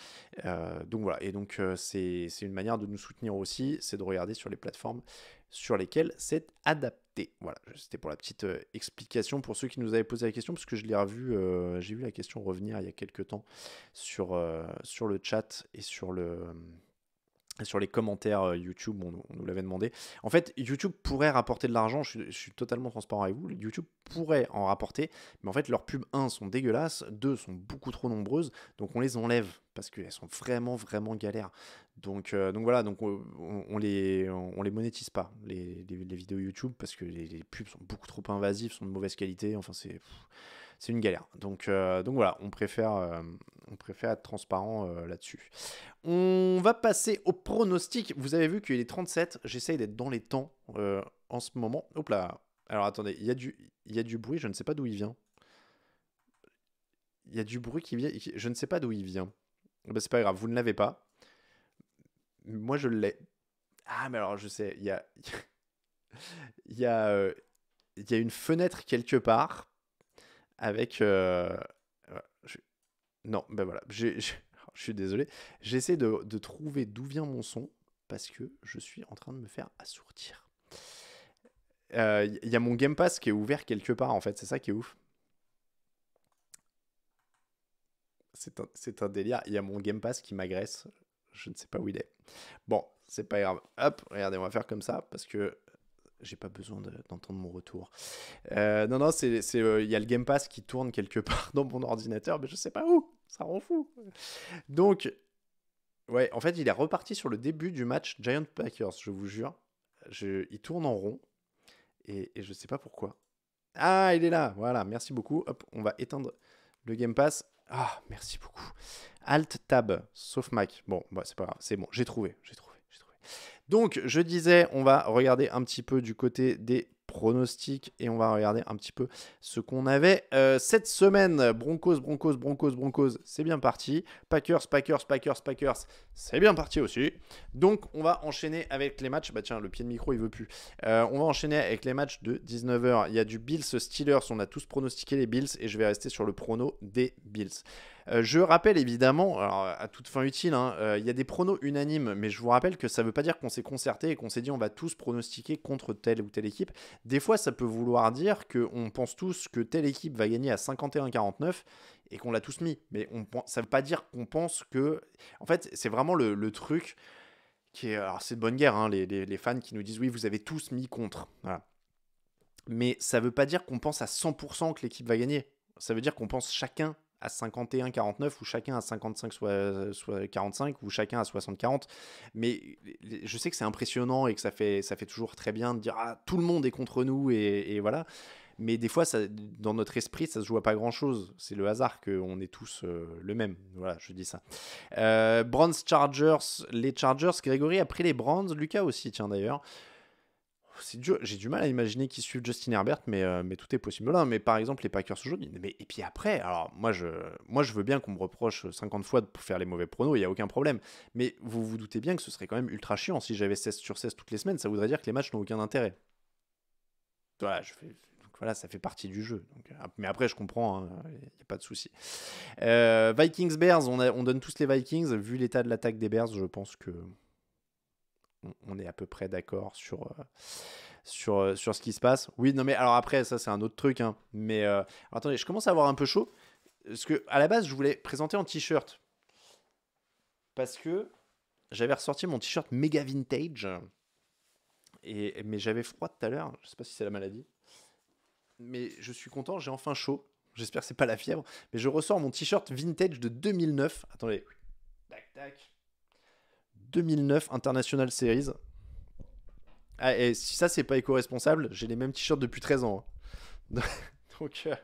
[SPEAKER 1] Euh, donc voilà, et donc euh, c'est une manière de nous soutenir aussi, c'est de regarder sur les plateformes sur lesquelles c'est adapté. Voilà, c'était pour la petite explication pour ceux qui nous avaient posé la question, parce que je l'ai revu, j'ai vu la question revenir il y a quelques temps sur, sur le chat et sur le sur les commentaires euh, YouTube, on, nous l'avait demandé. En fait, YouTube pourrait rapporter de l'argent, je, suis totalement transparent avec vous, YouTube pourrait en rapporter, mais en fait, leurs pubs, 1, sont dégueulasses, 2, sont beaucoup trop nombreuses, donc on les enlève, parce qu'elles sont vraiment, vraiment galères. Donc, euh, voilà, donc euh, on, les, on les monétise pas, les, vidéos YouTube, parce que les, pubs sont beaucoup trop invasives, sont de mauvaise qualité, enfin c'est c'est une galère. Donc, euh, donc voilà, on préfère, euh, on préfère être transparent euh, là-dessus. On va passer au pronostic. Vous avez vu qu'il est 37. J'essaye d'être dans les temps en ce moment. là. Alors attendez, il y, a du, il y a du bruit, je ne sais pas d'où il vient. Il y a du bruit qui vient, je ne sais pas d'où il vient. Eh ben, c'est pas grave, vous ne l'avez pas. Moi je l'ai. Ah mais alors je sais, il y a... il y a, il y a une fenêtre quelque part avec. Euh, non, ben voilà, oh, je suis désolé. J'essaie de, trouver d'où vient mon son parce que je suis en train de me faire assourdir. Il euh, y a mon Game Pass qui est ouvert quelque part en fait, c'est ça qui est ouf. C'est un, un, délire. Il y a mon Game Pass qui m'agresse. Je ne sais pas où il est. Bon, c'est pas grave. Hop, regardez, on va faire comme ça parce que j'ai pas besoin d'entendre mon retour. Euh, non, non, c'est, il euh, y a le Game Pass qui tourne quelque part dans mon ordinateur, mais je sais pas où. Ça rend fou. Donc, ouais, en fait, il est reparti sur le début du match Giant Packers. Je vous jure, je, il tourne en rond et, et je sais pas pourquoi. Ah, il est là. Voilà, merci beaucoup. Hop, on va éteindre le Game Pass. Ah, merci beaucoup. Alt Tab, sauf Mac. Bon, bah, c'est pas grave. C'est bon, j'ai trouvé, j'ai trouvé, j'ai trouvé. Donc, je disais, on va regarder un petit peu du côté des pronostics et on va regarder un petit peu ce qu'on avait euh, cette semaine. Broncos, Broncos, Broncos, Broncos, c'est bien parti. Packers, Packers, Packers, Packers, c'est bien parti aussi. Donc on va enchaîner avec les matchs. Bah tiens, le pied de micro il veut plus. Euh, on va enchaîner avec les matchs de 19h. Il y a du Bills Steelers, on a tous pronostiqué les Bills et je vais rester sur le prono des Bills. Euh, je rappelle évidemment, à toute fin utile, hein, euh, il y a des pronos unanimes, mais je vous rappelle que ça ne veut pas dire qu'on s'est concerté et qu'on s'est dit on va tous pronostiquer contre telle ou telle équipe. Des fois, ça peut vouloir dire qu'on pense tous que telle équipe va gagner à 51-49 et qu'on l'a tous mis. Mais ça ne veut pas dire qu'on pense que. En fait, c'est vraiment le, truc qui est. Alors, c'est de bonne guerre, hein, les, fans qui nous disent oui, vous avez tous mis contre. Mais ça ne veut pas dire qu'on pense à 100% que l'équipe va gagner. Ça veut dire qu'on pense chacun à 51-49 ou chacun à 55-45 euh, ou chacun à 60-40. Mais je sais que c'est impressionnant et que ça fait, ça fait toujours très bien de dire ah, tout le monde est contre nous et, voilà. Mais des fois, ça, dans notre esprit, ça se joue pas grand chose. C'est le hasard qu'on est tous euh, le même. Voilà, je dis ça. Euh, Bronze Chargers, les Chargers, Grégory a pris les Bronze, Lucas aussi, tiens d'ailleurs j'ai du mal à imaginer qu'ils suivent Justin Herbert, mais, euh, mais tout est possible là. Mais par exemple, les Packers aujourd'hui. Mais, et puis après, alors moi je, moi je veux bien qu'on me reproche 50 fois de faire les mauvais pronos, il n'y a aucun problème. Mais vous vous doutez bien que ce serait quand même ultra chiant. Si j'avais 16 sur 16 toutes les semaines, ça voudrait dire que les matchs n'ont aucun intérêt. Voilà, donc voilà, ça fait partie du jeu. Donc, euh, mais après, je comprends, hein, il n'y a pas de souci. Euh, Vikings-Bears, on, on donne tous les Vikings. Vu l'état de l'attaque des Bears, je pense que on est à peu près d'accord sur, euh, sur, euh, sur ce qui se passe. Oui, non, mais alors après, ça, c'est un autre truc. Hein. mais euh, attendez, je commence à avoir un peu chaud. Parce que, à la base, je voulais présenter en t-shirt. Parce que j'avais ressorti mon t-shirt méga vintage. Et, mais j'avais froid tout à l'heure. Je ne sais pas si c'est la maladie. Mais je suis content, j'ai enfin chaud. J'espère que ce n'est pas la fièvre. Mais je ressors mon t-shirt vintage de 2009. Attendez. Tac, tac. 2009 International Series. Ah, et si ça, c'est pas éco-responsable, j'ai les mêmes t-shirts depuis 13 ans. Hein. Donc. Euh,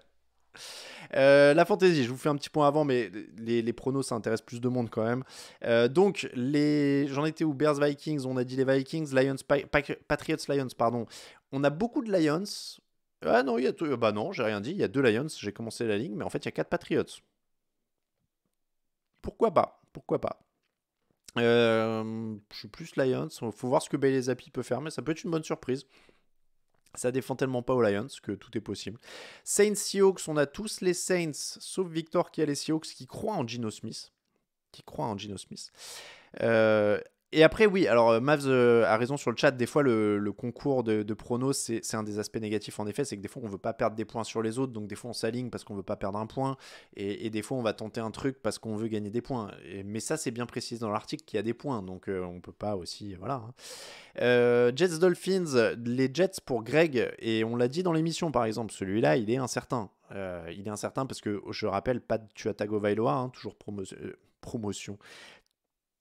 [SPEAKER 1] euh, la fantaisie, je vous fais un petit point avant, mais les, pronos, ça intéresse plus de monde quand même. Euh, donc, les... j'en étais où Bears Vikings, on a dit les Vikings, Lions, Patriots Lions, pardon. On a beaucoup de Lions. Ah non, il y a bah non, j'ai rien dit. Il y a deux Lions, j'ai commencé la ligne, mais en fait, il y a quatre Patriots. Pourquoi pas Pourquoi pas euh, je suis plus Lions. Il Faut voir ce que Bailey Zappi peut faire, mais ça peut être une bonne surprise. Ça défend tellement pas aux Lions que tout est possible. Saints Seahawks, on a tous les Saints, sauf Victor qui a les Seahawks, qui croient en Gino Smith. Qui croit en Gino Smith. Euh, et après, oui, alors euh, Mavs euh, a raison sur le chat. Des fois, le, concours de, pronos, c'est un des aspects négatifs en effet. C'est que des fois, on veut pas perdre des points sur les autres. Donc, des fois, on s'aligne parce qu'on veut pas perdre un point. Et, des fois, on va tenter un truc parce qu'on veut gagner des points. mais ça, c'est bien précisé dans l'article qu'il y a des points. Donc, on euh, on peut pas aussi. Voilà. Hein. Jets Dolphins, les Jets pour Greg. Et on l'a dit dans l'émission, par exemple. Celui-là, il est incertain. il est incertain parce que, je rappelle, pas de Tuatago Vailoa, hein, toujours promo promotion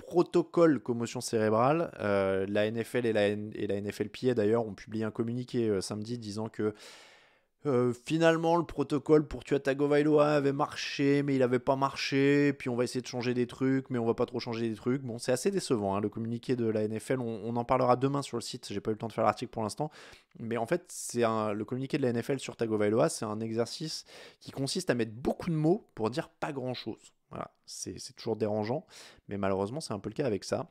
[SPEAKER 1] protocole commotion cérébrale. Euh, la NFL et la, N et NFLPA d'ailleurs ont publié un communiqué euh, samedi disant que euh, finalement, le protocole pour tuer Tagovailoa avait marché, mais il n'avait pas marché. Puis on va essayer de changer des trucs, mais on va pas trop changer des trucs. Bon, c'est assez décevant, hein, le communiqué de la NFL. On, en parlera demain sur le site. J'ai pas eu le temps de faire l'article pour l'instant. Mais en fait, c'est le communiqué de la NFL sur Tagovailoa, c'est un exercice qui consiste à mettre beaucoup de mots pour dire pas grand chose. Voilà, c'est toujours dérangeant. Mais malheureusement, c'est un peu le cas avec ça.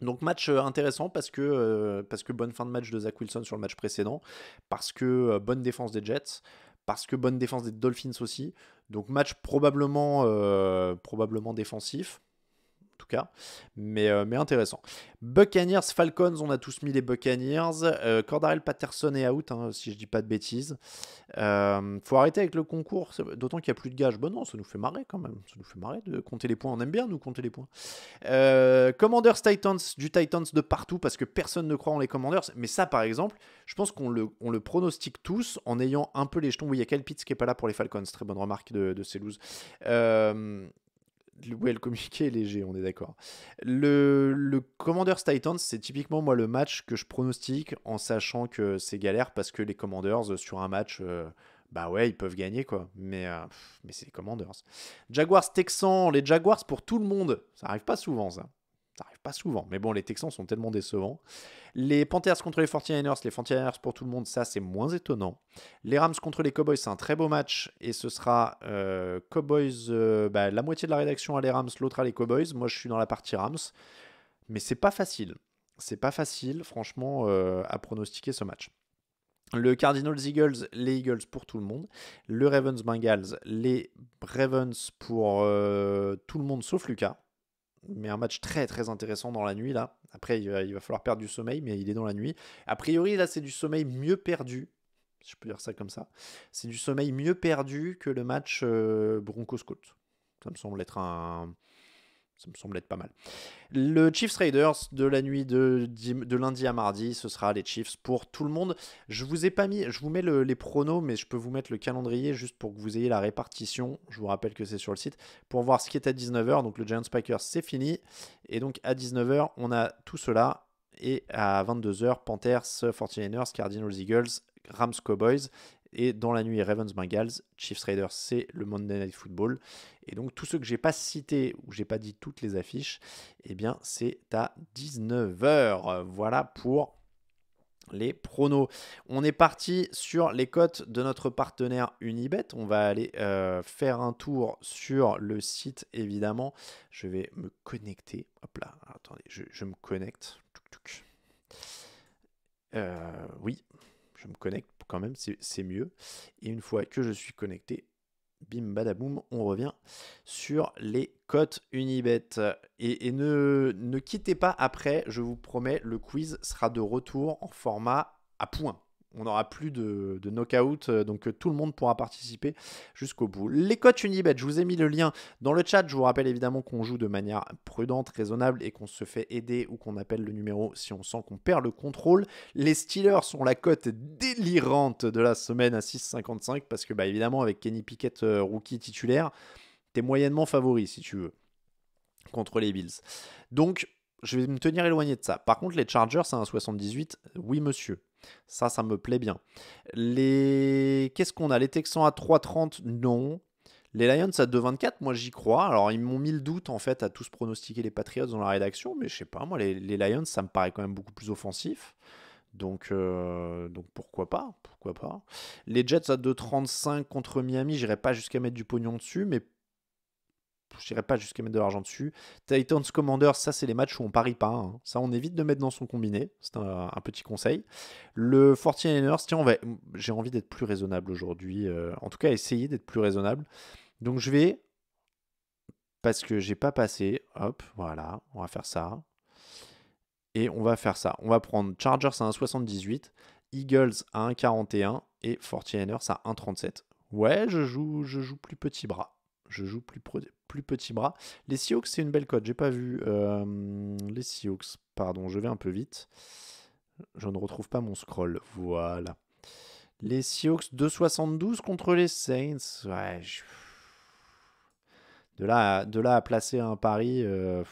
[SPEAKER 1] Donc match euh, intéressant parce que, euh, parce que bonne fin de match de Zach Wilson sur le match précédent, parce que euh, bonne défense des Jets, parce que bonne défense des Dolphins aussi. Donc match probablement, probablement défensif tout cas, mais, euh, mais intéressant. Buccaneers, Falcons, on a tous mis les Buccaneers. Euh, Cordarel Patterson est out, hein, si je dis pas de bêtises. Euh, faut arrêter avec le concours, d'autant qu'il n'y a plus de gages. Bon, bah non, ça nous fait marrer quand même. Ça nous fait marrer de compter les points. On aime bien, nous, compter les points. Euh, Commanders, Titans, du Titans de partout, parce que personne ne croit en les Commanders. Mais ça, par exemple, je pense qu'on le, pronostique tous en ayant un peu les jetons. Oui, il y a Kyle Pitts qui n'est pas là pour les Falcons. Très bonne remarque de, de Euh, Ouais, le communiqué est léger, on est d'accord. Le, le Commanders Titans, c'est typiquement moi le match que je pronostique en sachant que c'est galère parce que les Commanders euh, sur un match, euh, bah ouais, ils peuvent gagner quoi. Mais, euh, mais c'est les Commanders. Jaguars Texans, les Jaguars pour tout le monde, ça arrive pas souvent ça. Ça arrive pas souvent. Mais bon, les Texans sont tellement décevants. Les Panthers contre les 49ers, les 49ers pour tout le monde, ça c'est moins étonnant. Les Rams contre les Cowboys, c'est un très beau match. Et ce sera euh, Cowboys, euh, bah, la moitié de la rédaction à les Rams, l'autre à les Cowboys. Moi je suis dans la partie Rams. Mais c'est pas facile. C'est pas facile, franchement, euh, à pronostiquer ce match. Le Cardinals Eagles, les Eagles pour tout le monde. Le Ravens Bengals, les Ravens pour tout le monde sauf Lucas mais un match très très intéressant dans la nuit là. Après, il va, falloir perdre du sommeil, mais il est dans la nuit. A priori, là, c'est du sommeil mieux perdu, je peux dire ça comme ça. C'est du sommeil mieux perdu que le match euh, Broncos-Colts. Ça me semble être un, ça me semble être pas mal. Le Chiefs Raiders de la nuit de, lundi à mardi, ce sera les Chiefs pour tout le monde. Je vous ai pas mis, je vous mets les pronos, mais je peux vous mettre le calendrier juste pour que vous ayez la répartition. Je vous rappelle que c'est sur le site pour voir ce qui est à 19h. Donc le Giants Packers, c'est fini. Et donc à 19h, on a tout cela. Et à 22h, Panthers, 49ers, Cardinals, Eagles, Rams Cowboys et dans la nuit, Ravens Bengals, Chiefs Raiders, c'est le Monday Night Football. Et donc, tous ceux que j'ai pas cités ou j'ai pas dit toutes les affiches, eh bien, c'est à 19h. Voilà pour les pronos. On est parti sur les cotes de notre partenaire Unibet. On va aller euh, faire un tour sur le site, évidemment. Je vais me connecter. Hop là, attendez, je, me connecte. Euh, oui, je me connecte quand même, c'est mieux. Et une fois que je suis connecté, bim badaboum, on revient sur les cotes Unibet. Et, et ne, ne quittez pas après, je vous promets, le quiz sera de retour en format à points on n'aura plus de, knockout, euh, donc euh, tout le monde pourra participer jusqu'au bout. Les cotes Unibet, je vous ai mis le lien dans le chat. Je vous rappelle évidemment qu'on joue de manière prudente, raisonnable et qu'on se fait aider ou qu'on appelle le numéro si on sent qu'on perd le contrôle. Les Steelers sont la cote délirante de la semaine à 6,55 parce que, bah, évidemment, avec Kenny Pickett, euh, rookie titulaire, t'es moyennement favori si tu veux contre les Bills. Donc, je vais me tenir éloigné de ça. Par contre, les Chargers c'est un 78. oui monsieur. Ça, ça me plaît bien. Les... Qu'est-ce qu'on a Les Texans à 3,30, non. Les Lions à 2,24, moi j'y crois. Alors ils m'ont mis le doute en fait à tous pronostiquer les Patriots dans la rédaction, mais je sais pas, moi les, Lions ça me paraît quand même beaucoup plus offensif. Donc, euh, donc pourquoi pas, pourquoi pas. Les Jets à 2,35 contre Miami, j'irai pas jusqu'à mettre du pognon dessus, mais je dirais pas jusqu'à mettre de l'argent dessus. Titans Commander, ça c'est les matchs où on parie pas. Hein. Ça on évite de mettre dans son combiné. C'est un, petit conseil. Le 49ers, tiens, j'ai envie d'être plus raisonnable aujourd'hui. Euh, en tout cas, essayer d'être plus raisonnable. Donc je vais, parce que j'ai pas passé, hop, voilà, on va faire ça. Et on va faire ça. On va prendre Chargers à 1,78, Eagles à 1,41 et 49ers à 1,37. Ouais, je joue, je joue plus petit bras. Je joue plus, plus petit bras. Les Seahawks, c'est une belle cote. J'ai pas vu euh, les Seahawks. Pardon, je vais un peu vite. Je ne retrouve pas mon scroll. Voilà. Les Seahawks 2,72 contre les Saints. Ouais, de, là à, de là à placer un pari. Euh,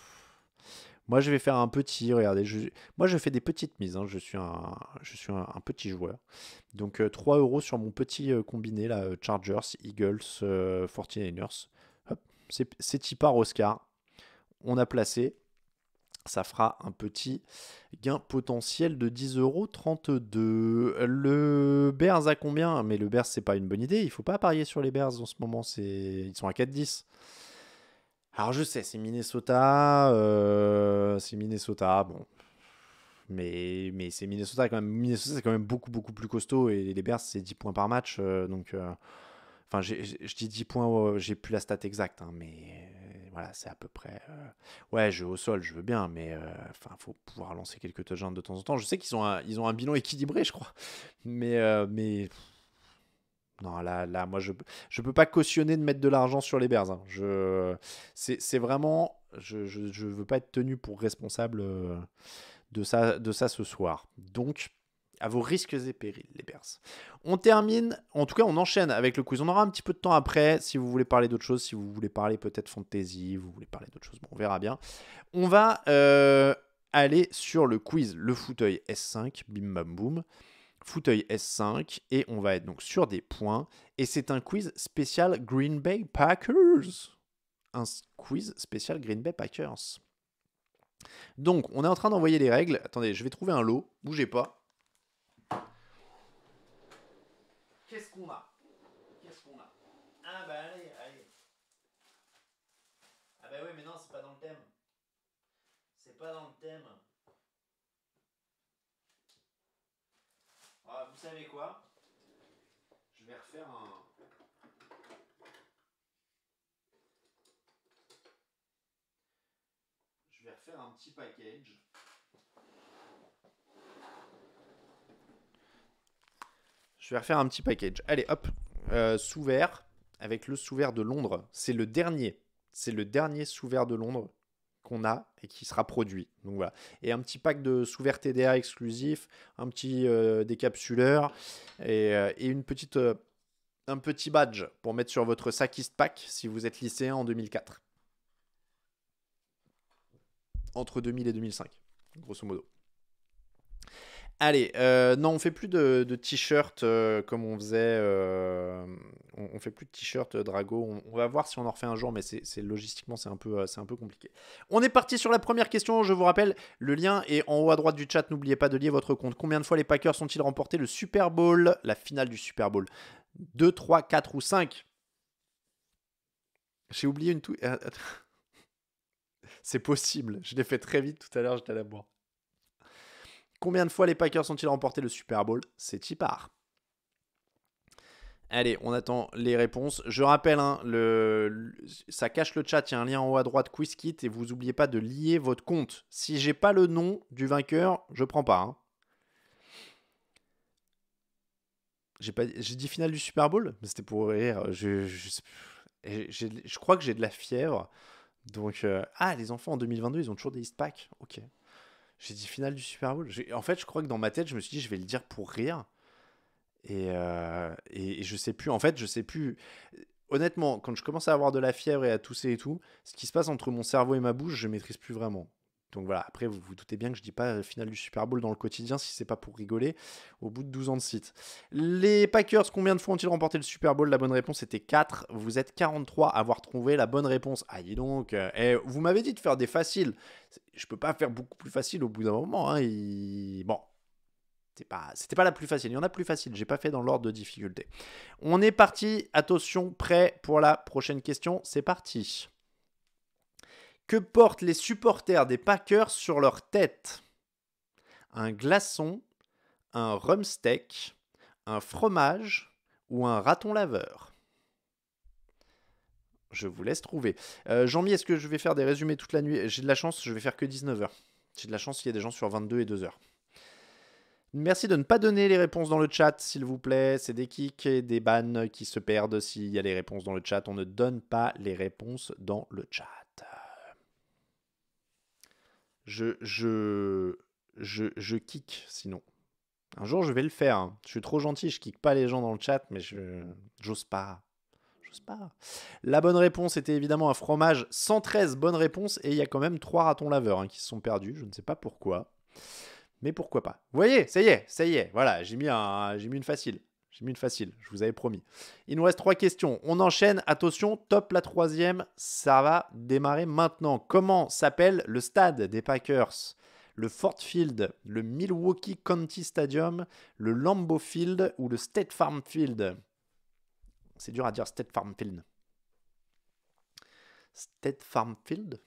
[SPEAKER 1] moi, je vais faire un petit. Regardez, moi, je fais des petites mises. Hein. Je suis, un, je suis un, petit joueur. Donc, 3 euh, euros sur mon petit combiné là, Chargers, Eagles, 49ers. C'est Tipar Oscar. On a placé. Ça fera un petit gain potentiel de 10,32€. Le Bears à combien Mais le Bears, c'est pas une bonne idée. Il faut pas parier sur les Bears en ce moment. Ils sont à 4,10. Alors je sais, c'est Minnesota, euh, c'est Minnesota, bon, mais, mais c'est Minnesota quand même. Minnesota c'est quand même beaucoup beaucoup plus costaud et les Bears c'est 10 points par match, euh, donc euh, Enfin, je dis 10 points, oh, j'ai plus la stat exacte, hein, mais euh, voilà, c'est à peu près. Ouais, euh, Ouais, jeu au sol, je veux bien, mais euh, enfin, faut pouvoir lancer quelques touchdowns de temps en temps. Je sais qu'ils ont un, ils ont un bilan équilibré, je crois, mais mais non, là, là, moi, je je peux pas cautionner de mettre de l'argent sur les Bears. Hein. c'est vraiment, je, je, je veux pas être tenu pour responsable de ça de ça ce soir. Donc à vos risques et périls, les bers. On termine, en tout cas, on enchaîne avec le quiz. On aura un petit peu de temps après si vous voulez parler d'autre chose si vous voulez parler peut-être fantasy, vous voulez parler d'autre chose bon, on verra bien. On va euh, aller sur le quiz, le fauteuil S5, bim bam boum. Fauteuil S5, et on va être donc sur des points. Et c'est un quiz spécial Green Bay Packers. Un quiz spécial Green Bay Packers. Donc, on est en train d'envoyer les règles. Attendez, je vais trouver un lot. Bougez pas. Qu'est-ce qu'on a Qu'est-ce qu'on a Ah bah allez, allez. Ah bah oui, mais non, c'est pas dans le thème. C'est pas dans le thème. Ah, vous savez quoi Je vais refaire un... Je vais refaire un petit package. Je vais refaire un petit package. Allez, hop, euh, sous vert avec le sous de Londres. C'est le dernier. C'est le dernier sous de Londres qu'on a et qui sera produit. Donc voilà. Et un petit pack de sous vert TDA exclusif, un petit euh, décapsuleur euh, et, une petite, un petit badge pour mettre sur votre sac Pack si vous êtes lycéen en 2004. Entre 2000 et 2005, grosso modo. Allez, euh, non, on fait plus de, t-shirts euh, comme on faisait. Euh, on, ne fait plus de t-shirts Drago. On, va voir si on en refait un jour, mais c'est logistiquement c'est un peu c'est un peu compliqué. On est parti sur la première question. Je vous rappelle, le lien est en haut à droite du chat. N'oubliez pas de lier votre compte. Combien de fois les Packers ont-ils remporté le Super Bowl, la finale du Super Bowl 2, 3, 4 ou 5 J'ai oublié une c'est possible. Je l'ai fait très vite tout à l'heure. J'étais à la boîte. Combien de fois les Packers ont-ils remporté le Super Bowl C'est y Allez, on attend les réponses. Je rappelle, hein, ça cache le chat, il y a un lien en haut à droite, QuizKit, et vous n'oubliez pas de lier votre compte. Si j'ai pas le nom du vainqueur, je prends pas. Hein. J'ai, pas, j'ai dit finale du Super Bowl, mais c'était pour rire. Je, je, crois que j'ai de la fièvre. Donc, euh, ah, les enfants en 2022, ils ont toujours des East Pack. Ok. J'ai dit finale du Super Bowl. En fait, je crois que dans ma tête, je me suis dit, je vais le dire pour rire. Euh, et, et, je sais plus. En fait, je sais plus. Honnêtement, quand je commence à avoir de la fièvre et à tousser et tout, ce qui se passe entre mon cerveau et ma bouche, je maîtrise plus vraiment. Donc voilà, après, vous vous doutez bien que je dis pas euh, finale du Super Bowl dans le quotidien si c'est pas pour rigoler au bout de 12 ans de site. Les Packers, combien de fois ont-ils remporté le Super Bowl La bonne réponse était 4. Vous êtes 43 à avoir trouvé la bonne réponse. Ah, donc, euh, vous m'avez dit de faire des faciles. Je peux pas faire beaucoup plus facile au bout d'un moment. Hein, bon, c'était pas, pas la plus facile. Il y en a plus facile. J'ai pas fait dans l'ordre de difficulté. On est parti. Attention, prêt pour la prochaine question. C'est parti. Que portent les supporters des Packers sur leur tête Un glaçon, un steak, un fromage ou un raton laveur Je vous laisse trouver. Euh, Jean-Mi, est-ce que je vais faire des résumés toute la nuit J'ai de la chance, je vais faire que 19h. J'ai de la chance, il y a des gens sur 22 et 2h. Merci de ne pas donner les réponses dans le chat, s'il vous plaît. C'est des kicks et des bannes qui se perdent s'il y a les réponses dans le chat. On ne donne pas les réponses dans le chat je, je, je, je kick sinon. Un jour, je vais le faire. Hein. Je suis trop gentil, je kick pas les gens dans le chat, mais je j'ose pas. J'ose pas. La bonne réponse était évidemment un fromage. 113 bonnes réponses, et il y a quand même trois ratons laveurs hein, qui se sont perdus. Je ne sais pas pourquoi. Mais pourquoi pas. Vous voyez, ça y est, ça y est. Voilà, j'ai mis, un, j'ai mis une facile. J'ai mis une facile, je vous avais promis. Il nous reste trois questions. On enchaîne. Attention, top la troisième. Ça va démarrer maintenant. Comment s'appelle le stade des Packers Le Fort Field, le Milwaukee County Stadium, le Lambeau Field ou le State Farm Field C'est dur à dire State Farm Field. State Farm Field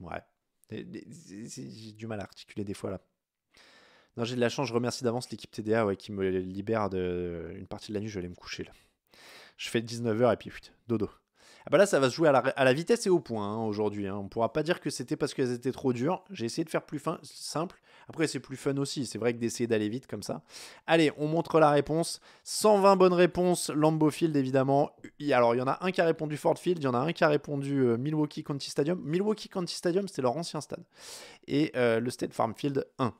[SPEAKER 1] Ouais. J'ai du mal à articuler des fois là. Non, j'ai de la chance, je remercie d'avance l'équipe TDA qui me libère de une partie de la nuit, je vais aller me coucher là. Je fais 19h et puis putain, dodo. Ah bah là, ça va se jouer à la, vitesse et au point hein, aujourd'hui. Hein. On ne pourra pas dire que c'était parce qu'elles étaient trop dures. J'ai essayé de faire plus fin, simple. Après, c'est plus fun aussi. C'est vrai que d'essayer d'aller vite comme ça. Allez, on montre la réponse. 120 bonnes réponses. Lambeau Field, évidemment. Alors, il y en a un qui a répondu Ford Field. Il y en a un qui a répondu euh, Milwaukee County Stadium. Milwaukee County Stadium, c'était leur ancien stade. Et euh, le State Farm Field 1.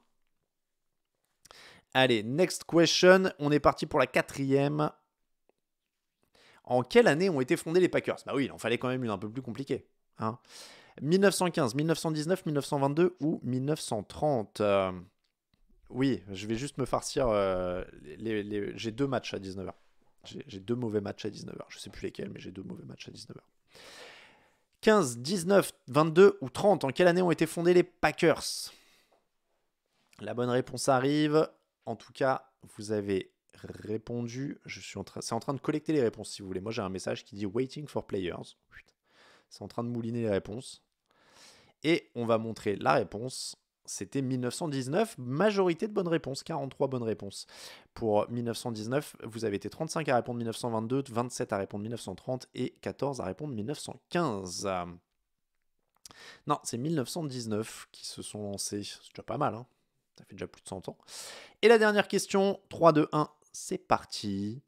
[SPEAKER 1] Allez, next question. On est parti pour la quatrième. En quelle année ont été fondés les Packers Bah oui, il en fallait quand même une un peu plus compliquée. 1915, 1919, 1922 ou 1930 euh, Oui, je vais juste me farcir. Euh, j'ai deux matchs à 19h. J'ai deux mauvais matchs à 19h. Je sais plus lesquels, mais j'ai deux mauvais matchs à 19h. 15, 19, 22 ou 30, en quelle année ont été fondés les Packers La bonne réponse arrive. En tout cas, vous avez répondu. Je suis en train, c'est en train de collecter les réponses si vous voulez. Moi, j'ai un message qui dit waiting for players. C'est en train de mouliner les réponses. Et on va montrer la réponse. C'était 1919, majorité de bonnes réponses, 43 bonnes réponses. Pour 1919, vous avez été 35 à répondre 1922, 27 à répondre 1930 et 14 à répondre 1915. Non, c'est 1919 qui se sont lancés. C'est déjà pas mal, hein ça fait déjà plus de 100 ans. Et la dernière question, 3, 2, 1, c'est parti.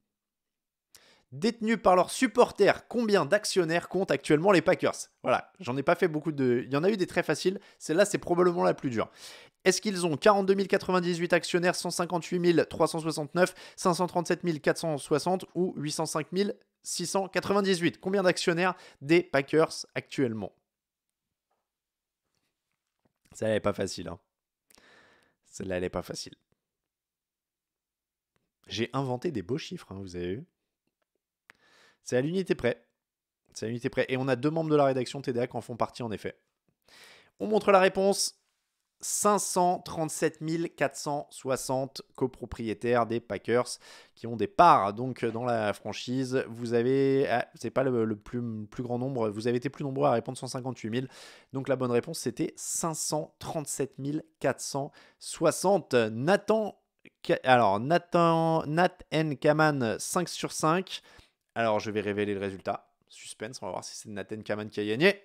[SPEAKER 1] Détenus par leurs supporters, combien d'actionnaires comptent actuellement les Packers Voilà, j'en ai pas fait beaucoup de... Il y en a eu des très faciles, celle-là c'est probablement la plus dure. Est-ce qu'ils ont 42 098 actionnaires, 158 369, 537 460 ou 805 698 Combien d'actionnaires des Packers actuellement Ça n'est pas facile. Hein là elle n'est pas facile. J'ai inventé des beaux chiffres, hein, vous avez vu. C'est à l'unité près. C'est à l'unité près. Et on a deux membres de la rédaction TDA qui en font partie, en effet. On montre la réponse. 537 460 copropriétaires des Packers qui ont des parts donc dans la franchise. Vous avez, ah, c'est pas le, plus, grand nombre, vous avez été plus nombreux à répondre 158 000. Donc la bonne réponse c'était 537 460. Nathan, alors Nathan, Nat Kaman 5 sur 5. Alors je vais révéler le résultat. Suspense, on va voir si c'est Nathan Kaman qui a gagné.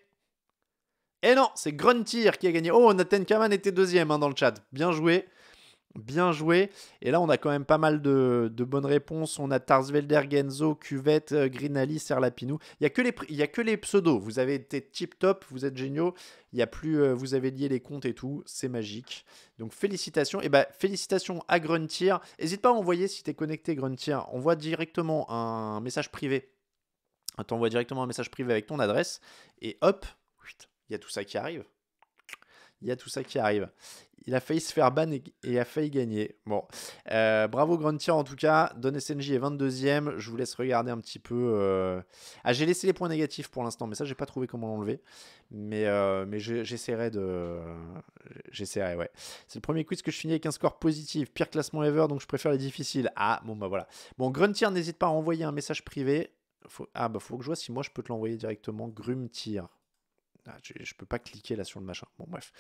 [SPEAKER 1] Et eh non, c'est Gruntir qui a gagné. Oh, Nathan Kaman était deuxième hein, dans le chat. Bien joué. Bien joué. Et là, on a quand même pas mal de, bonnes réponses. On a Tarsvelder, Genzo, Cuvette, euh, Grinali, Serlapinou. Il n'y a, que les, il y a que les pseudos. Vous avez été tip top, vous êtes géniaux. Il y a plus, euh, vous avez lié les comptes et tout. C'est magique. Donc félicitations. Et eh ben félicitations à Gruntier. N'hésite pas à envoyer si tu es connecté Gruntier. On voit directement un message privé. on voit directement un message privé avec ton adresse. Et hop, il y a tout ça qui arrive. Il y a tout ça qui arrive. Il a failli se faire ban et, a failli gagner. Bon, euh, bravo Gruntier en tout cas. Don SNJ est 22ème. Je vous laisse regarder un petit peu. Euh. Ah, j'ai laissé les points négatifs pour l'instant, mais ça, j'ai pas trouvé comment l'enlever. Mais, euh, mais j'essaierai de. J'essaierai, ouais. C'est le premier quiz que je finis avec un score positif. Pire classement ever, donc je préfère les difficiles. Ah, bon, bah voilà. Bon, Gruntier, n'hésite pas à envoyer un message privé. Ah, bah faut que je vois si moi je peux te l'envoyer directement. Gruntier. Ah, je, ne peux pas cliquer là sur le machin. Bon, bref,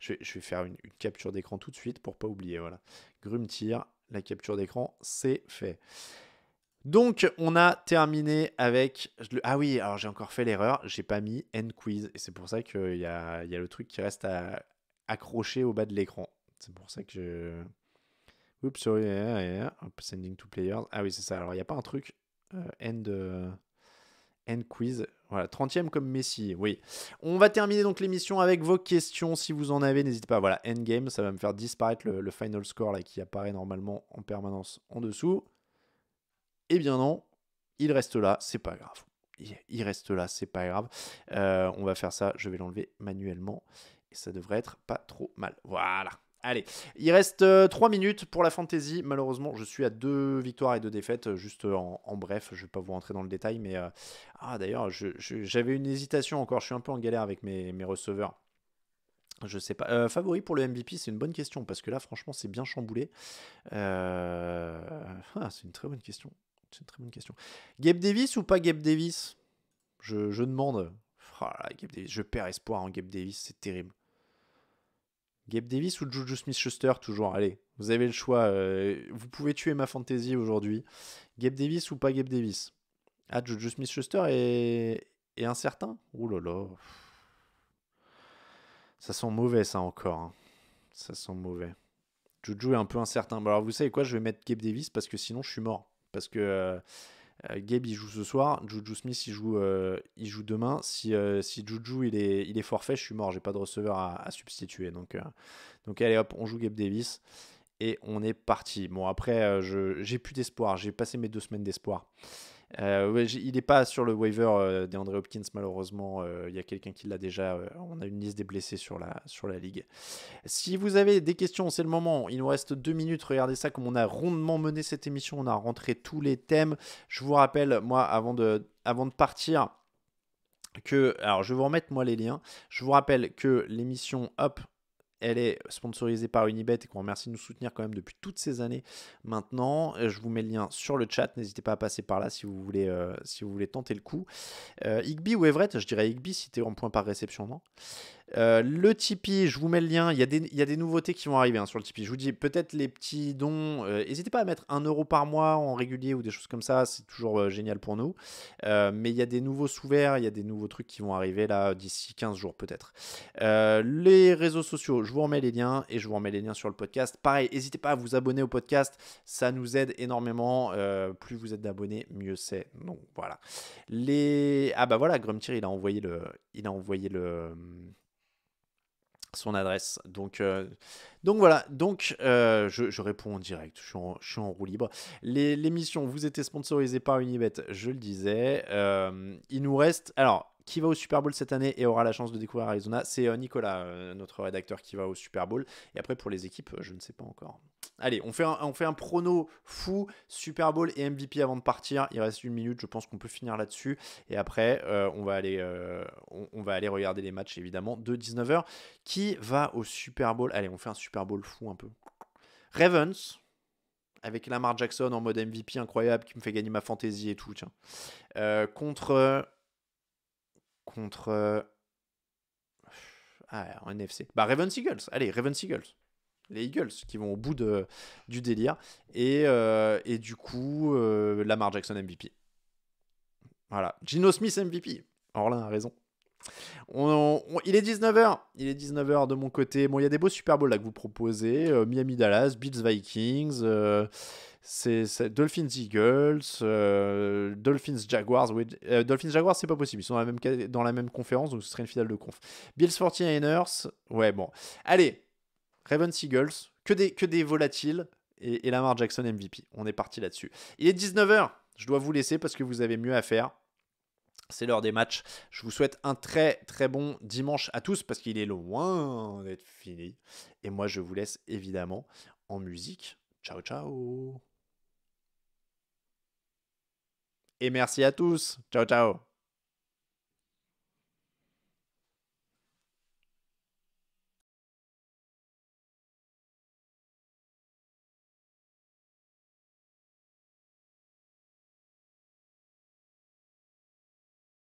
[SPEAKER 1] je, vais faire une, capture d'écran tout de suite pour pas oublier. Voilà, tire. la capture d'écran, c'est fait. Donc, on a terminé avec. Ah oui, alors j'ai encore fait l'erreur, j'ai pas mis end quiz. Et c'est pour ça qu'il y a, y a le truc qui reste à, accrocher au bas de l'écran. C'est pour ça que. Je... Oups, sorry, sending to players. Ah oui, c'est ça. Alors, il n'y a pas un truc euh, end, euh, end quiz. Voilà, 30e comme Messi, oui. On va terminer donc l'émission avec vos questions. Si vous en avez, n'hésitez pas. Voilà, endgame, ça va me faire disparaître le, final score là, qui apparaît normalement en permanence en dessous. Eh bien non, il reste là, c'est pas grave. Il, reste là, c'est pas grave. Euh, on va faire ça, je vais l'enlever manuellement. Et ça devrait être pas trop mal. Voilà. Allez, il reste 3 euh, minutes pour la fantasy. Malheureusement, je suis à 2 victoires et 2 défaites. Euh, juste euh, en, bref, je ne vais pas vous rentrer dans le détail. Mais ah, d'ailleurs, j'avais une hésitation encore. Je suis un peu en galère avec mes, receveurs. Je sais pas. favori pour le MVP, c'est une bonne question parce que là, franchement, c'est bien chamboulé. Ah, c'est une très bonne question. C'est une très bonne question. Gabe Davis ou pas Gabe Davis je, demande. Oh je perds espoir en Gabe Davis, c'est terrible. Gabe Davis ou Juju Smith-Schuster toujours Allez, vous avez le choix. Euh, vous pouvez tuer ma fantaisie aujourd'hui. Gabe Davis ou pas Gabe Davis Ah, Juju Smith-Schuster est... incertain Ouh là là. Ça sent mauvais, ça encore. Hein. Ça sent mauvais. Juju est un peu incertain. Bah, alors, vous savez quoi Je vais mettre Gabe Davis parce que sinon, je suis mort. Parce que euh, euh, Gabe il joue ce soir, Juju Smith il joue, euh, il joue demain. Euh, si, Juju il est, il est forfait, je suis mort, j'ai pas de receveur à, substituer. Donc, donc allez hop, on joue Gabe Davis et on est parti. Bon après j'ai plus d'espoir, j'ai passé mes deux semaines d'espoir. Euh, il n'est pas sur le waiver euh, d'André des André Hopkins, malheureusement. Euh, il y a quelqu'un qui l'a déjà. on a une liste des blessés sur la, sur la ligue. Si vous avez des questions, c'est le moment. Il nous reste deux minutes. Regardez ça, comme on a rondement mené cette émission. On a rentré tous les thèmes. Je vous rappelle, moi, avant de, avant de partir, que. Alors, je vais vous remettre, moi, les liens. Je vous rappelle que l'émission Hop elle est sponsorisée par Unibet et qu'on remercie de nous soutenir quand même depuis toutes ces années maintenant. Euh, je vous mets le lien sur le chat, n'hésitez pas à passer par là si vous voulez, euh, si vous voulez tenter le coup. Euh, Igby ou Everett Je dirais Igby si t'es en point par réception, non euh, le Tipeee, je vous mets le lien. Il y, a des, il y a des nouveautés qui vont arriver hein, sur le Tipeee. Je vous dis peut-être les petits dons. Euh, n'hésitez pas à mettre un euro par mois en régulier ou des choses comme ça. C'est toujours euh, génial pour nous. mais il y a des nouveaux sous-verts, il y a des nouveaux trucs qui vont arriver là d'ici 15 jours peut-être. les réseaux sociaux, je vous remets les liens et je vous remets les liens sur le podcast. Pareil, n'hésitez pas à vous abonner au podcast. Ça nous aide énormément. plus vous êtes d'abonnés, mieux c'est. Donc voilà. Les... Ah bah voilà, Grumtir, il a envoyé le... Il a envoyé le son adresse. Donc, euh, donc voilà, donc euh, je, réponds en direct, je suis en, roue libre. L'émission, vous était sponsorisée par Unibet, je le disais. Euh, il nous reste, alors, qui va au Super Bowl cette année et aura la chance de découvrir Arizona C'est Nicolas, notre rédacteur, qui va au Super Bowl. Et après, pour les équipes, je ne sais pas encore. Allez, on fait, un, on fait un prono fou, Super Bowl et MVP avant de partir. Il reste une minute, je pense qu'on peut finir là-dessus. Et après, euh, on, va aller, euh, on, va aller regarder les matchs, évidemment, de 19h. Qui va au Super Bowl Allez, on fait un Super Bowl fou un peu. Ravens, avec Lamar Jackson en mode MVP incroyable qui me fait gagner ma fantaisie et tout, tiens. Euh, contre. Contre. Ah, en NFC. Bah, Ravens Eagles. Allez, Ravens Eagles les Eagles qui vont au bout de, du délire. Et, euh, du coup, euh, Lamar Jackson MVP. Voilà. Gino Smith MVP. Orlin a raison. On, il est 19h. Il est 19h de mon côté. Bon, il y a des beaux Super Bowls là que vous proposez. Euh, Miami Dallas, Bills Vikings. c'est Dolphins Eagles, Dolphins Jaguars. Dolphins Jaguars, c'est pas possible. Ils sont dans la, même, dans la même conférence, donc ce serait une finale de conf. Bills 49ers. Ouais, bon. Allez, Raven Seagulls, que des, que des volatiles et, et Lamar Jackson MVP. On est parti là-dessus. Il est 19h. Je dois vous laisser parce que vous avez mieux à faire. C'est l'heure des matchs. Je vous souhaite un très très bon dimanche à tous parce qu'il est loin d'être fini. Et moi, je vous laisse évidemment en musique. Ciao, ciao. Et merci à tous. Ciao, ciao.